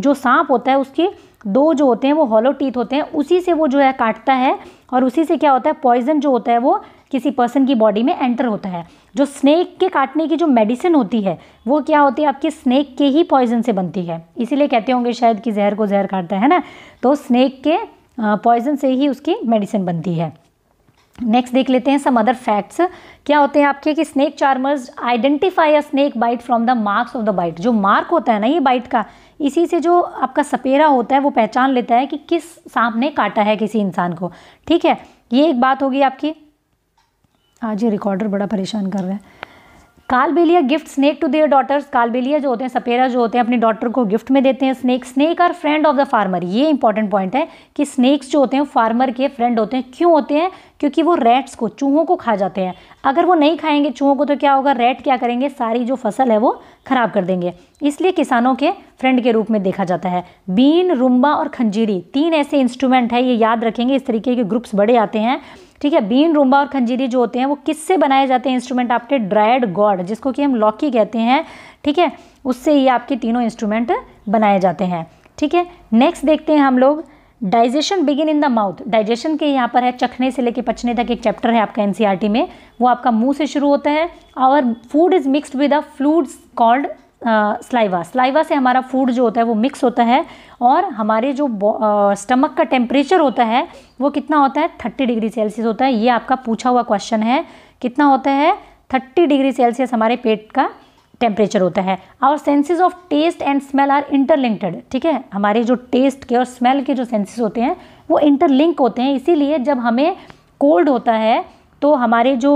जो सांप होता है उसकी दो जो होते हैं वो हॉलो टीथ होते हैं उसी से वो जो है काटता है और उसी से क्या होता है पॉइजन जो होता है वो किसी पर्सन की बॉडी में एंटर होता है जो स्नेक के काटने की जो मेडिसिन होती है वो क्या होती है आपके स्नेक के ही पॉइजन से बनती है इसीलिए कहते होंगे शायद कि जहर को जहर काटता है ना तो स्नेक के पॉइजन से ही उसकी मेडिसिन बनती है नेक्स्ट देख लेते हैं सम अदर फैक्ट्स क्या होते हैं आपके कि snake charmers identify a snake bite from the marks of the bite जो मार्क होता है ना ये बाइट का इसी से जो आपका सपेरा होता है वो पहचान लेता है कि किस सांप ने काटा है किसी इंसान को ठीक है ये एक बात होगी आपकी आज ये रिकॉर्डर बड़ा परेशान कर रहा है Kalbelia gift snake to their daughters Kalbelia जो होते हैं सपेरा जो होते हैं अपनी डॉटर को गिफ्ट में देते हैं snake snake are friend of the farmer ये इंपॉर्टेंट पॉइंट है कि स्नेक्स जो होते हैं फार्मर के फ्रेंड होते हैं क्यों होते हैं क्योंकि वो रैट्स को चूहों को खा जाते हैं अगर वो नहीं खाएंगे चूहों को तो क्या होगा रैट क्या करेंगे सारी जो फसल है वो ख़राब कर देंगे इसलिए किसानों के फ्रेंड के रूप में देखा जाता है बीन रुम्बा और खंजीरी तीन ऐसे इंस्ट्रूमेंट है ये याद रखेंगे इस तरीके के ग्रुप्स बड़े आते हैं ठीक है बीन रूम्बा और खंजीरी जो होते हैं वो किससे बनाए जाते हैं इंस्ट्रूमेंट आपके ड्राइड गॉड जिसको कि हम लॉकी कहते हैं ठीक है उससे ये आपके तीनों इंस्ट्रूमेंट बनाए जाते हैं ठीक है नेक्स्ट देखते हैं हम लोग digestion begin in the mouth digestion के यहाँ पर है चखने से लेके पचने तक एक चैप्टर है आपका एनसीईआरटी e में वो आपका मुंह से शुरू होता है और food is mixed with a fluids called saliva saliva से हमारा फूड जो होता है वो मिक्स होता है और हमारे जो स्टमक का टेम्परेचर होता है वो कितना होता है थर्टी डिग्री सेल्सियस होता है ये आपका पूछा हुआ क्वेश्चन है कितना होता है थर्टी डिग्री सेल्सियस हमारे पेट का टेम्परेचर होता है और senses of taste and smell are interlinked ठीक है हमारे जो टेस्ट के और स्मेल के जो सेंसेस होते हैं वो इंटरलिंक होते हैं इसीलिए जब हमें कोल्ड होता है तो हमारे जो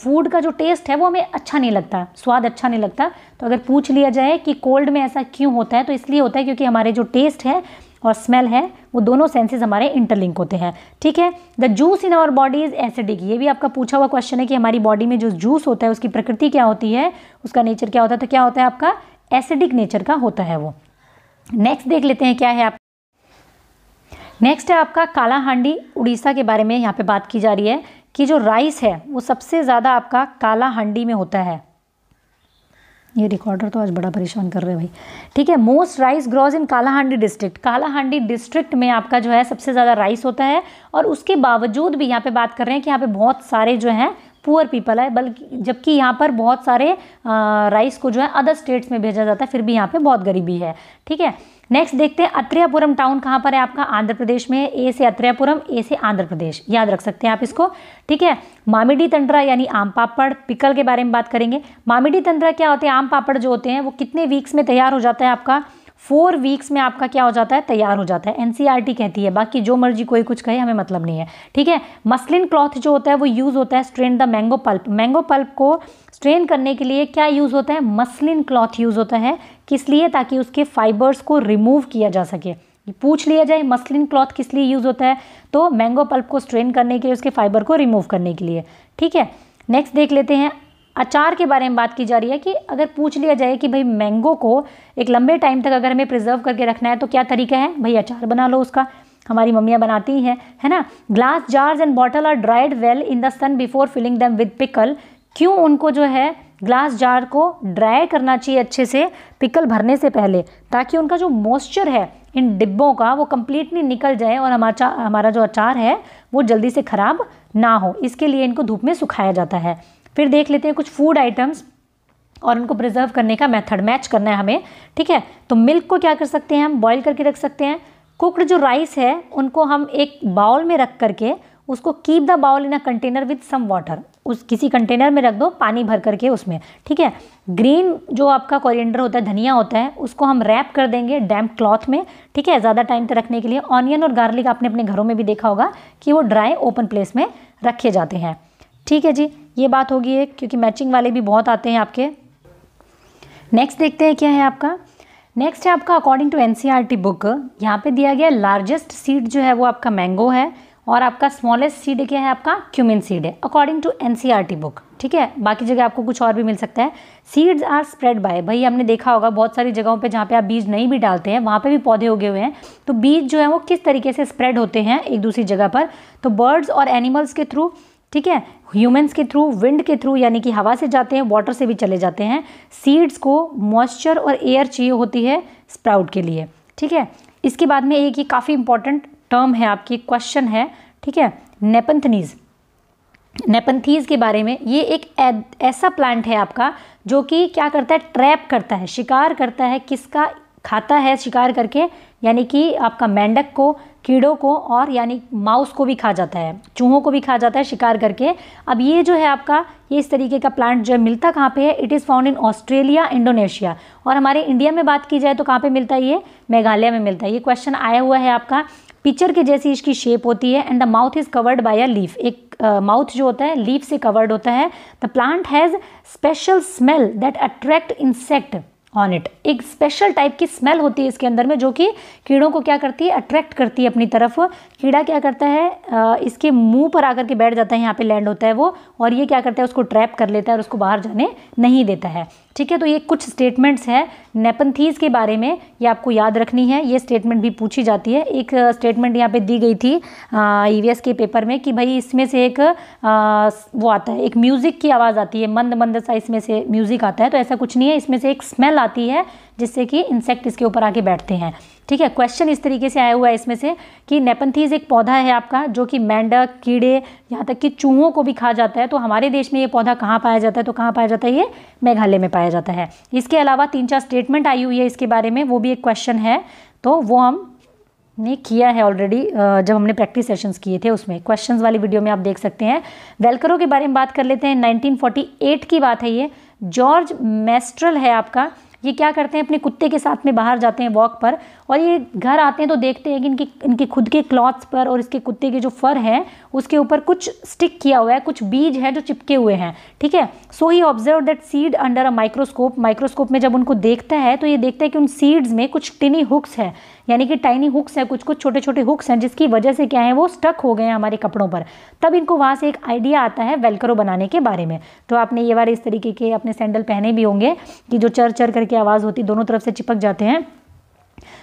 फूड का जो टेस्ट है वो हमें अच्छा नहीं लगता स्वाद अच्छा नहीं लगता तो अगर पूछ लिया जाए कि कोल्ड में ऐसा क्यों होता है तो इसलिए होता है क्योंकि हमारे जो टेस्ट है और स्मेल है वो दोनों सेंसेस हमारे इंटरलिंक होते हैं ठीक है the juice in our body is acidic ये भी आपका पूछा हुआ क्वेश्चन है कि हमारी बॉडी में जो जूस होता है उसकी प्रकृति क्या होती है उसका नेचर क्या होता है तो क्या होता है आपका एसिडिक नेचर का होता है वो नेक्स्ट देख लेते हैं क्या है आप नेक्स्ट है आपका काला हांडी उड़ीसा के बारे में यहाँ पे बात की जा रही है कि जो राइस है वो सबसे ज़्यादा आपका काला हांडी में होता है ये रिकॉर्डर तो आज बड़ा परेशान कर रहे हैं भाई ठीक है most rice grows in Kalahandi district Kalahandi district में आपका जो है सबसे ज़्यादा राइस होता है और उसके बावजूद भी यहाँ पे बात कर रहे हैं कि यहाँ पे बहुत सारे जो हैं पुअर पीपल है बल्कि जबकि यहाँ पर बहुत सारे आ, राइस को जो है अदर स्टेट्स में भेजा जाता है फिर भी यहाँ पर बहुत गरीबी है ठीक है नेक्स्ट देखते हैं अत्रियापुरम टाउन कहाँ पर है आपका आंध्र प्रदेश में है ए से अत्रियापुरम ए से आंध्र प्रदेश याद रख सकते हैं आप इसको ठीक है मामिडी तंड्रा यानी आम पापड़ पिकल के बारे में बात करेंगे मामिडी तंड्रा क्या होते हैं आम पापड़ जो होते हैं वो कितने वीक्स में तैयार हो जाता है आपका फोर वीक्स में आपका क्या हो जाता है तैयार हो जाता है एनसीईआरटी e कहती है बाकी जो मर्जी कोई कुछ कहे हमें मतलब नहीं है ठीक है मसलिन क्लॉथ जो होता है वो यूज़ होता है strain the mango pulp mango pulp को स्ट्रेन करने के लिए क्या यूज़ होता है मसलिन क्लॉथ यूज़ होता है किस लिए ताकि उसके फाइबर्स को रिमूव किया जा सके पूछ लिया जाए मसलिन क्लॉथ किस लिए यूज़ होता है तो मैंगो पल्प को स्ट्रेन करने के लिए उसके फाइबर को रिमूव करने के लिए ठीक है नेक्स्ट देख लेते हैं अचार के बारे में बात की जा रही है कि अगर पूछ लिया जाए कि भाई मैंगो को एक लंबे टाइम तक अगर हमें प्रिजर्व करके रखना है तो क्या तरीका है भाई अचार बना लो उसका हमारी मम्मियाँ बनाती हैं है ना glass jars and bottle are dried well in the sun before filling them with pickle क्यों उनको जो है ग्लास जार को ड्राई करना चाहिए अच्छे से पिकल भरने से पहले ताकि उनका जो मॉइस्चर है इन डिब्बों का वो कम्प्लीटली निकल जाए और हमारा हमारा जो अचार है वो जल्दी से ख़राब ना हो इसके लिए इनको धूप में सुखाया जाता है फिर देख लेते हैं कुछ फूड आइटम्स और उनको प्रिजर्व करने का मेथड मैच करना है हमें ठीक है तो मिल्क को क्या कर सकते हैं हम बॉईल करके रख सकते हैं कुकड जो राइस है उनको हम एक बाउल में रख करके उसको keep the bowl in a container with some water उस किसी कंटेनर में रख दो पानी भर करके उसमें ठीक है ग्रीन जो आपका कोरिएंडर होता है धनिया होता है उसको हम रैप कर देंगे डैम्प क्लॉथ में ठीक है ज़्यादा टाइम तक रखने के लिए ऑनियन और गार्लिक आपने अपने घरों में भी देखा होगा कि वो ड्राई ओपन प्लेस में रखे जाते हैं ठीक है जी ये बात होगी एक क्योंकि मैचिंग वाले भी बहुत आते हैं आपके नेक्स्ट देखते हैं क्या है आपका नेक्स्ट है आपका अकॉर्डिंग टू एन बुक यहाँ पे दिया गया लार्जेस्ट सीड जो है वो आपका मैंगो है और आपका स्मॉलेस्ट सीड क्या है आपका क्यूमिन सीड है अकॉर्डिंग टू एन बुक ठीक है बाकी जगह आपको कुछ और भी मिल सकता है सीड्स आर स्प्रेड बाय भाई हमने देखा होगा बहुत सारी जगहों पे जहाँ पे आप बीज नहीं भी डालते हैं वहाँ पे भी पौधे उगे हुए हैं तो बीज जो है वो किस तरीके से स्प्रेड होते हैं एक दूसरी जगह पर तो बर्ड्स और एनिमल्स के थ्रू ठीक है ह्यूमंस के थ्रू विंड के थ्रू यानी कि हवा से जाते हैं वाटर से भी चले जाते हैं सीड्स को मॉइस्चर और एयर चाहिए होती है स्प्राउट के लिए ठीक है इसके बाद में एक ये काफ़ी इंपॉर्टेंट टर्म है आपकी क्वेश्चन है ठीक है नेपन्थनीज़ नेपन्थीज के बारे में ये एक ऐसा प्लांट है आपका जो कि क्या करता है ट्रैप करता है शिकार करता है किसका खाता है शिकार करके यानी कि आपका मेंढक को कीड़ों को और यानी माउस को भी खा जाता है चूहों को भी खा जाता है शिकार करके अब ये जो है आपका ये इस तरीके का प्लांट जो है मिलता कहाँ पे है it is found in Australia Indonesia और हमारे इंडिया में बात की जाए तो कहाँ पे मिलता है ये मेघालय में मिलता है ये क्वेश्चन आया हुआ है आपका पिक्चर के जैसी इसकी शेप होती है and the mouth is covered by a leaf एक माउथ uh, जो होता है लीफ से कवर्ड होता है the plant has special smell that attract insect on it एक स्पेशल टाइप की स्मेल होती है इसके अंदर में जो कि कीड़ों को क्या करती है अट्रैक्ट करती है अपनी तरफ कीड़ा क्या करता है इसके मुंह पर आकर के बैठ जाता है यहाँ पे लैंड होता है वो और ये क्या करता है उसको ट्रैप कर लेता है और उसको बाहर जाने नहीं देता है ठीक है तो ये कुछ स्टेटमेंट्स हैं नेपन्थीज़ के बारे में ये आपको याद रखनी है ये स्टेटमेंट भी पूछी जाती है एक स्टेटमेंट यहाँ पे दी गई थी ई e के पेपर में कि भाई इसमें से एक आ, वो आता है एक म्यूज़िक की आवाज़ आती है मंद मंद सा इसमें से म्यूज़िक आता है तो ऐसा कुछ नहीं है इसमें से एक स्मेल आती है जिससे कि इंसेक्ट इसके ऊपर आके बैठते हैं ठीक है क्वेश्चन इस तरीके से आया हुआ है इसमें से कि नेपन्थीज एक पौधा है आपका जो कि मेंढक कीड़े यहाँ तक कि चूहों को भी खा जाता है तो हमारे देश में ये पौधा कहाँ पाया जाता है तो कहाँ पाया जाता है ये मेघालय में पाया जाता है इसके अलावा तीन चार स्टेटमेंट आई हुई है इसके बारे में वो भी एक क्वेश्चन है तो वो हम ने किया है ऑलरेडी जब हमने प्रैक्टिस सेशंस किए थे उसमें क्वेश्चंस वाली वीडियो में आप देख सकते हैं वेलकरो के बारे में बात कर लेते हैं 1948 की बात है ये जॉर्ज मेस्ट्रल है आपका ये क्या करते हैं अपने कुत्ते के साथ में बाहर जाते हैं वॉक पर और ये घर आते हैं तो देखते हैं कि इनकी इनके खुद के क्लॉथ्स पर और इसके कुत्ते के जो फर है उसके ऊपर कुछ स्टिक किया हुआ है कुछ बीज है जो चिपके हुए हैं ठीक है so he observe that seed under a microscope microscope में जब उनको देखता है तो ये देखता है कि उन सीड्स में कुछ टिनी हुक्स है यानी कि टाइनी हुक्स हैं कुछ कुछ छोटे छोटे हुक्स हैं जिसकी वजह से क्या है वो स्टक हो गए हैं हमारे कपड़ों पर तब इनको वहाँ से एक आइडिया आता है वेलकरो बनाने के बारे में तो आपने ये बार इस तरीके के अपने सैंडल पहने भी होंगे कि जो चर चर करके आवाज़ होती दोनों तरफ से चिपक जाते हैं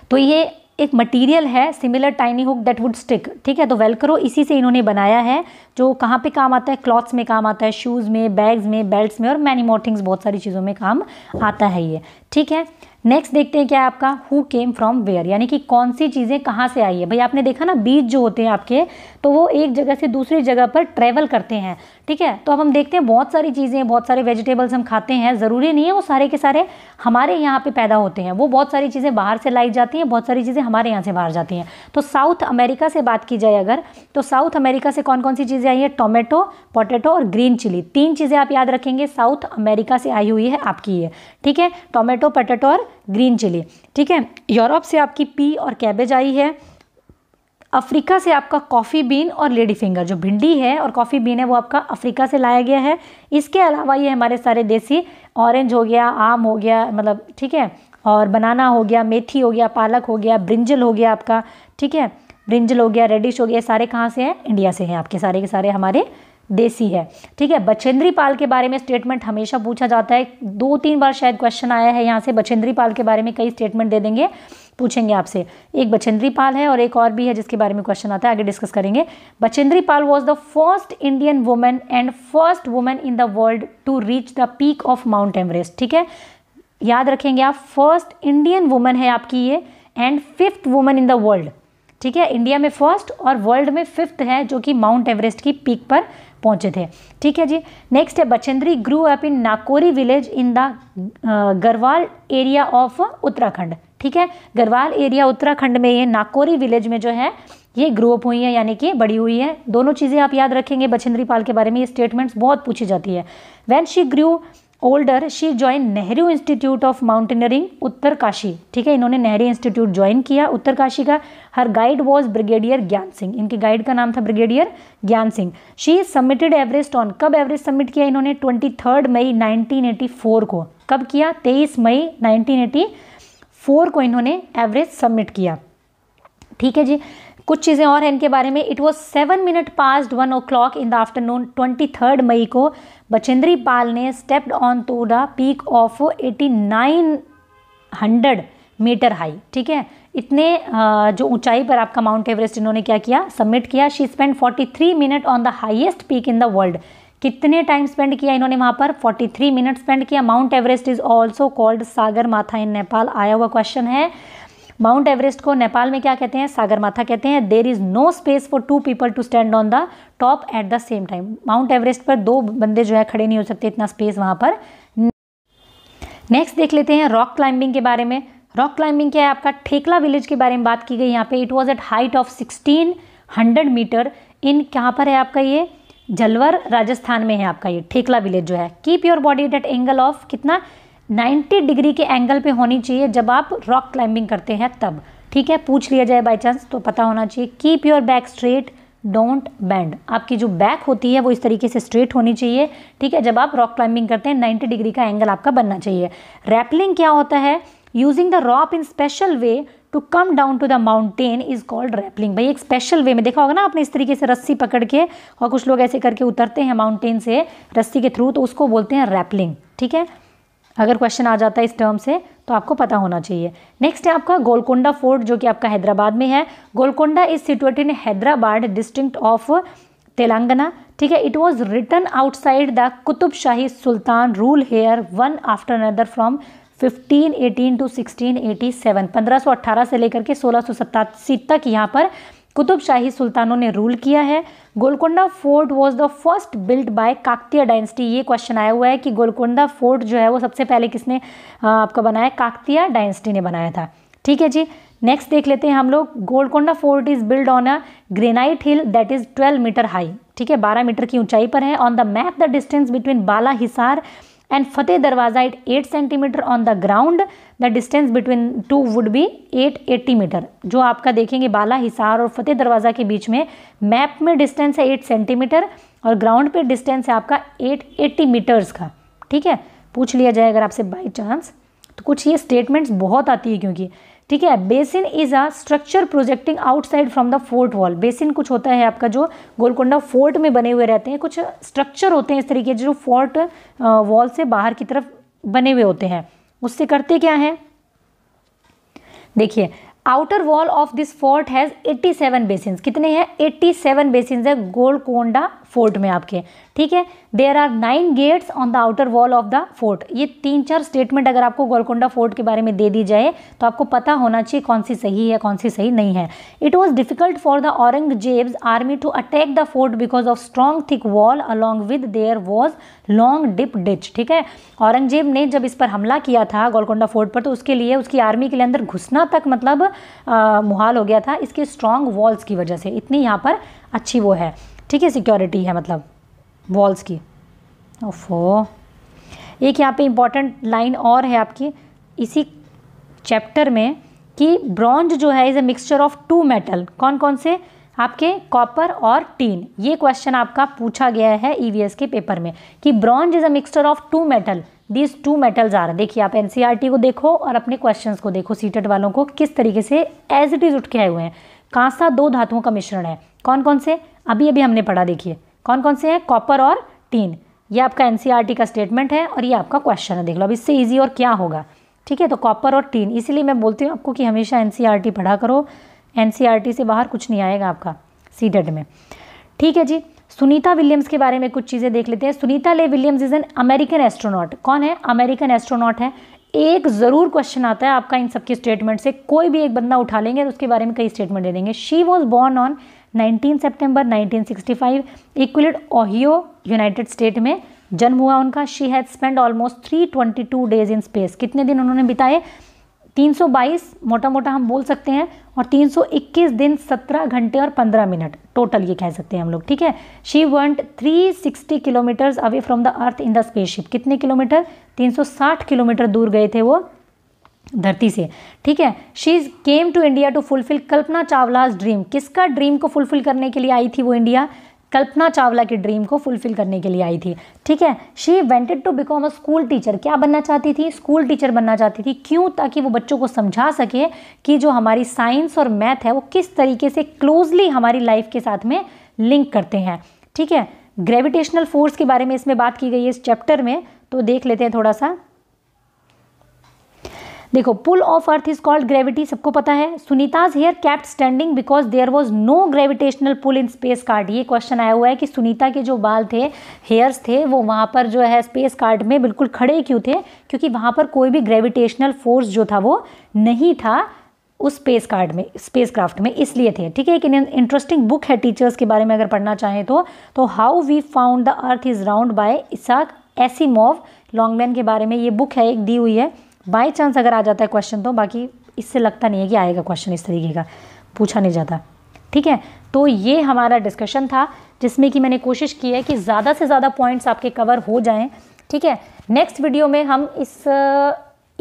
तो ये एक मटेरियल है similar tiny hook that would stick ठीक है तो वेलक्रो इसी से इन्होंने बनाया है जो कहाँ पे काम आता है क्लॉथ्स में काम आता है शूज़ में बैग्स में बेल्ट्स में और मैनी मोर थिंग्स बहुत सारी चीज़ों में काम आता है ये ठीक है नेक्स्ट देखते हैं क्या आपका हु केम फ्रॉम वेयर यानी कि कौन सी चीज़ें कहाँ से आई है भाई आपने देखा ना बीज जो होते हैं आपके तो वो एक जगह से दूसरी जगह पर ट्रैवल करते हैं ठीक है तो अब हम देखते हैं बहुत सारी चीज़ें बहुत सारे वेजिटेबल्स हम खाते हैं ज़रूरी नहीं है वो सारे के सारे हमारे यहाँ पे पैदा होते हैं वो बहुत सारी चीज़ें बाहर से लाई जाती हैं बहुत सारी चीज़ें हमारे यहाँ से बाहर जाती हैं तो साउथ अमेरिका से बात की जाए अगर तो साउथ अमेरिका से कौन कौन सी चीज़ें आई है टोमेटो पोटेटो और ग्रीन चिली तीन चीज़ें आप याद रखेंगे साउथ अमेरिका से आई हुई है आपकी ये ठीक है टोमेटो पटेटो और ग्रीन चिली ठीक है यूरोप से आपकी पी और कैबेज आई है अफ्रीका से आपका कॉफ़ी बीन और लेडी फिंगर जो भिंडी है और कॉफ़ी बीन है वो आपका अफ्रीका से लाया गया है इसके अलावा ये हमारे सारे देसी ऑरेंज हो गया आम हो गया मतलब ठीक है और बनाना हो गया मेथी हो गया पालक हो गया ब्रिंजल हो गया आपका ठीक है ब्रिंजल हो गया रेडिश हो गया सारे कहाँ से हैं इंडिया से हैं आपके सारे के सारे हमारे देसी है ठीक है बचेंद्री पाल के बारे में स्टेटमेंट हमेशा पूछा जाता है दो तीन बार शायद क्वेश्चन आया है यहाँ से बचेंद्री पाल के बारे में कई स्टेटमेंट दे देंगे पूछेंगे आपसे एक बचेंद्री पाल है और एक और भी है जिसके बारे में क्वेश्चन आता है आगे डिस्कस करेंगे Bachendri Pal was the first Indian women and first women in the world to reach the peak of Mount Everest ठीक है याद रखेंगे आप फर्स्ट इंडियन वुमेन है आपकी ये and fifth women in the world ठीक है इंडिया में फर्स्ट और वर्ल्ड में फिफ्थ है जो कि माउंट एवरेस्ट की पीक पर पहुंचे थे ठीक है जी नेक्स्ट है Bachendri grew up in Nakuri village in the Garhwal area of Uttarakhand ठीक है गरवाल एरिया उत्तराखंड में ये नाकोरी विलेज में जो है ये ग्रो अप हुई है यानी कि बड़ी हुई है दोनों चीज़ें आप याद रखेंगे बछेंद्री पाल के बारे में ये स्टेटमेंट्स बहुत पूछी जाती है when she grew older she join Nehru institute of mountaineering Uttarkashi ठीक है इन्होंने नेहरू इंस्टीट्यूट ज्वाइन किया उत्तरकाशी का हर guide was brigadier Gyan Singh इनके गाइड का नाम था brigadier Gyan Singh she submitted Everest on कब एवरेस्ट सबमिट किया इन्होंने twenty third May nineteen eighty four को कब किया तेईस मई नाइनटीन एटी फोर को इन्होंने एवरेस्ट सबमिट किया ठीक है जी कुछ चीज़ें और हैं इनके बारे में it was seven minute past one o'clock in the afternoon twenty third May को बचेंद्री पाल ने stepped on to the peak of eighty nine hundred metre high ठीक है इतने जो ऊंचाई पर आपका माउंट एवरेस्ट इन्होंने क्या किया सबमिट किया she spend forty three minute on the highest peak in the world कितने टाइम स्पेंड किया इन्होंने वहाँ पर 43 मिनट स्पेंड किया Mount Everest is also called Sagar Matha in Nepal आया हुआ क्वेश्चन है माउंट एवरेस्ट को नेपाल में क्या कहते हैं सागरमाथा कहते हैं there is no space for two people to stand on the top at the same time Mount Everest पर दो बंदे जो है खड़े नहीं हो सकते इतना स्पेस वहां पर नेक्स्ट देख लेते हैं रॉक क्लाइंबिंग के बारे में रॉक क्लाइंबिंग क्या है आपका ठेकला विलेज के बारे में बात की गई यहाँ पे it was at height of sixteen hundred metre in कहाँ पर है आपका ये जलवर राजस्थान में है आपका ये ठेकला विलेज जो है keep your body that angle of कितना 90 डिग्री के एंगल पे होनी चाहिए जब आप रॉक क्लाइंबिंग करते हैं तब ठीक है पूछ लिया जाए बाई चांस तो पता होना चाहिए keep your back straight don't bend आपकी जो बैक होती है वो इस तरीके से स्ट्रेट होनी चाहिए ठीक है जब आप रॉक क्लाइंबिंग करते हैं 90 डिग्री का एंगल आपका बनना चाहिए रैपलिंग क्या होता है using the rope in special way to come down to the mountain is called rappelling भाई एक स्पेशल वे में देखा होगा ना आपने इस तरीके से रस्सी पकड़ के और कुछ लोग ऐसे करके उतरते हैं माउंटेन से रस्सी के थ्रू तो उसको बोलते हैं रैपलिंग ठीक है अगर क्वेश्चन आ जाता है इस टर्म से तो आपको पता होना चाहिए नेक्स्ट है आपका गोलकोंडा फोर्ट जो कि आपका हैदराबाद में है Golconda is situated in Hyderabad district of Telangana ठीक है it was return outside the Qutub Shahi sultan rule here one after another from 1518 to 1687 1518 से लेकर के सोलह तक यहाँ पर कुतुबशाही सुल्तानों ने रूल किया है Golconda fort was the first built by Kakatiya dynasty ये क्वेश्चन आया हुआ है कि गोलकोंडा फोर्ट जो है वो सबसे पहले किसने आपका बनाया काकतीय डायनेस्टी ने बनाया था ठीक है जी नेक्स्ट देख लेते हैं हम लोग Golconda fort is build on a granite hill that is 12 metre high ठीक है 12 मीटर की ऊंचाई पर है on the map the distance between Bala Hisar and Fateh Darwaza it eight centimetre on the ground the distance between two would be eight eighty metre जो आपका देखेंगे बाला हिसार और फतेह दरवाज़ा के बीच में मैप में डिस्टेंस है एट सेंटीमीटर और ग्राउंड पे डिस्टेंस है आपका एट एट्टी मीटर्स का ठीक है पूछ लिया जाए अगर आपसे बाई चांस तो कुछ ये स्टेटमेंट्स बहुत आती है क्योंकि ठीक है basin is a structure projecting outside from the fort wall basin कुछ होता है आपका जो गोलकोंडा फोर्ट में बने हुए रहते हैं कुछ स्ट्रक्चर होते हैं इस तरीके जो फोर्ट वॉल से बाहर की तरफ बने हुए होते हैं उससे करते क्या है देखिए outer wall of this fort has 87 basin कितने हैं 87 बेसिन है गोलकोंडा फोर्ट में आपके ठीक है there are nine gates on the outer wall of the fort ये तीन चार स्टेटमेंट अगर आपको गोलकोंडा फोर्ट के बारे में दे दी जाए तो आपको पता होना चाहिए कौन सी सही है कौन सी सही नहीं है it was difficult for the Aurangzeb's army to attack the fort because of strong thick wall along with there was long deep ditch ठीक है औरंगजेब ने जब इस पर हमला किया था गोलकोंडा फोर्ट पर तो उसके लिए उसकी आर्मी के लिए अंदर घुसना तक मतलब आ, मुहाल हो गया था इसके स्ट्रॉन्ग वॉल्स की वजह से इतनी यहाँ पर अच्छी वो है ठीक है सिक्योरिटी है मतलब वॉल्स की ओफो एक यहाँ पे इम्पॉर्टेंट लाइन और है आपकी इसी चैप्टर में कि ब्रॉन्ज जो है is a mixture of two metal कौन कौन से आपके कॉपर और टीन ये क्वेश्चन आपका पूछा गया है ईवीएस e के पेपर में कि bronze is a mixture of two metal these two metals are देखिए आप एनसीईआरटी e को देखो और अपने क्वेश्चंस को देखो सीटेड वालों को किस तरीके से एज इट इज़ उठ के आए हुए हैं कांसा दो धातुओं का मिश्रण है कौन कौन से अभी अभी हमने पढ़ा देखिए कौन कौन से हैं कॉपर और टीन ये आपका एन e का स्टेटमेंट है और ये आपका क्वेश्चन है देख लो अब इससे ईजी और क्या होगा ठीक है तो कॉपर और टीन इसीलिए मैं बोलती हूँ आपको कि हमेशा एन e पढ़ा करो एन e से बाहर कुछ नहीं आएगा आपका सी में ठीक है जी सुनीता विलियम्स के बारे में कुछ चीज़ें देख लेते हैं Sunita L Williams is an American astronaut कौन है अमेरिकन एस्ट्रोनॉट है एक ज़रूर क्वेश्चन आता है आपका इन सबके स्टेटमेंट से कोई भी एक बंदा उठा लेंगे तो उसके बारे में कई स्टेटमेंट दे देंगे she was born on 19 September 1965 Euclid Ohio United State में जन्म हुआ उनका she has spend almost 322 days in space कितने दिन उन्होंने बिताए 322 मोटा मोटा हम बोल सकते हैं और 321 दिन 17 घंटे और 15 मिनट टोटल ये कह सकते हैं हम लोग ठीक है she three 360 kilometres away from the earth in the spaceship कितने किलोमीटर 360 किलोमीटर दूर गए थे वो धरती से ठीक है she is came to India to fulfil Kalpana Chawla's dream किसका ड्रीम को फुलफिल करने के लिए आई थी वो इंडिया कल्पना चावला की ड्रीम को फुलफिल करने के लिए आई थी ठीक है she wanted to become a school teacher क्या बनना चाहती थी स्कूल टीचर बनना चाहती थी क्यों ताकि वो बच्चों को समझा सके कि जो हमारी साइंस और मैथ है वो किस तरीके से क्लोजली हमारी लाइफ के साथ में लिंक करते हैं ठीक है ग्रेविटेशनल फोर्स के बारे में इसमें बात की गई है इस चैप्टर में तो देख लेते हैं थोड़ा सा देखो pull off earth is called gravity सबको पता है Sunita's hair kept standing because there was no gravitational pull in space card ये क्वेश्चन आया हुआ है कि सुनीता के जो बाल थे हेयर्स थे वो वहाँ पर जो है स्पेस कार्ड में बिल्कुल खड़े क्यों थे क्योंकि वहाँ पर कोई भी ग्रेविटेशनल फोर्स जो था वो नहीं था उस स्पेस कार्ड में स्पेस क्राफ्ट में इसलिए थे ठीक है एक इंटरेस्टिंग बुक है टीचर्स के बारे में अगर पढ़ना चाहें तो तो how we found the earth is round by Isaac Asimov Longman के बारे में ये बुक है एक दी हुई है बाई चांस अगर आ जाता है क्वेश्चन तो बाकी इससे लगता नहीं है कि आएगा क्वेश्चन इस तरीके का पूछा नहीं जाता ठीक है तो ये हमारा डिस्कशन था जिसमें कि मैंने कोशिश की है कि ज़्यादा से ज़्यादा पॉइंट्स आपके कवर हो जाएं ठीक है नेक्स्ट वीडियो में हम इस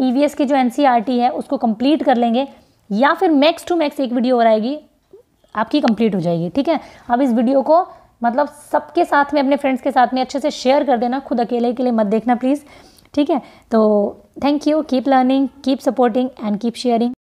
ई वी एस की जो एन सी आर टी है उसको कंप्लीट कर लेंगे या फिर मैक्स टू मैक्स एक वीडियो और आएगी आपकी कंप्लीट हो जाएगी ठीक है अब इस वीडियो को मतलब सबके साथ में अपने फ्रेंड्स के साथ में अच्छे से शेयर कर देना खुद अकेले के लिए मत देखना प्लीज़ ठीक है तो Thank you. Keep learning, keep supporting, and keep sharing.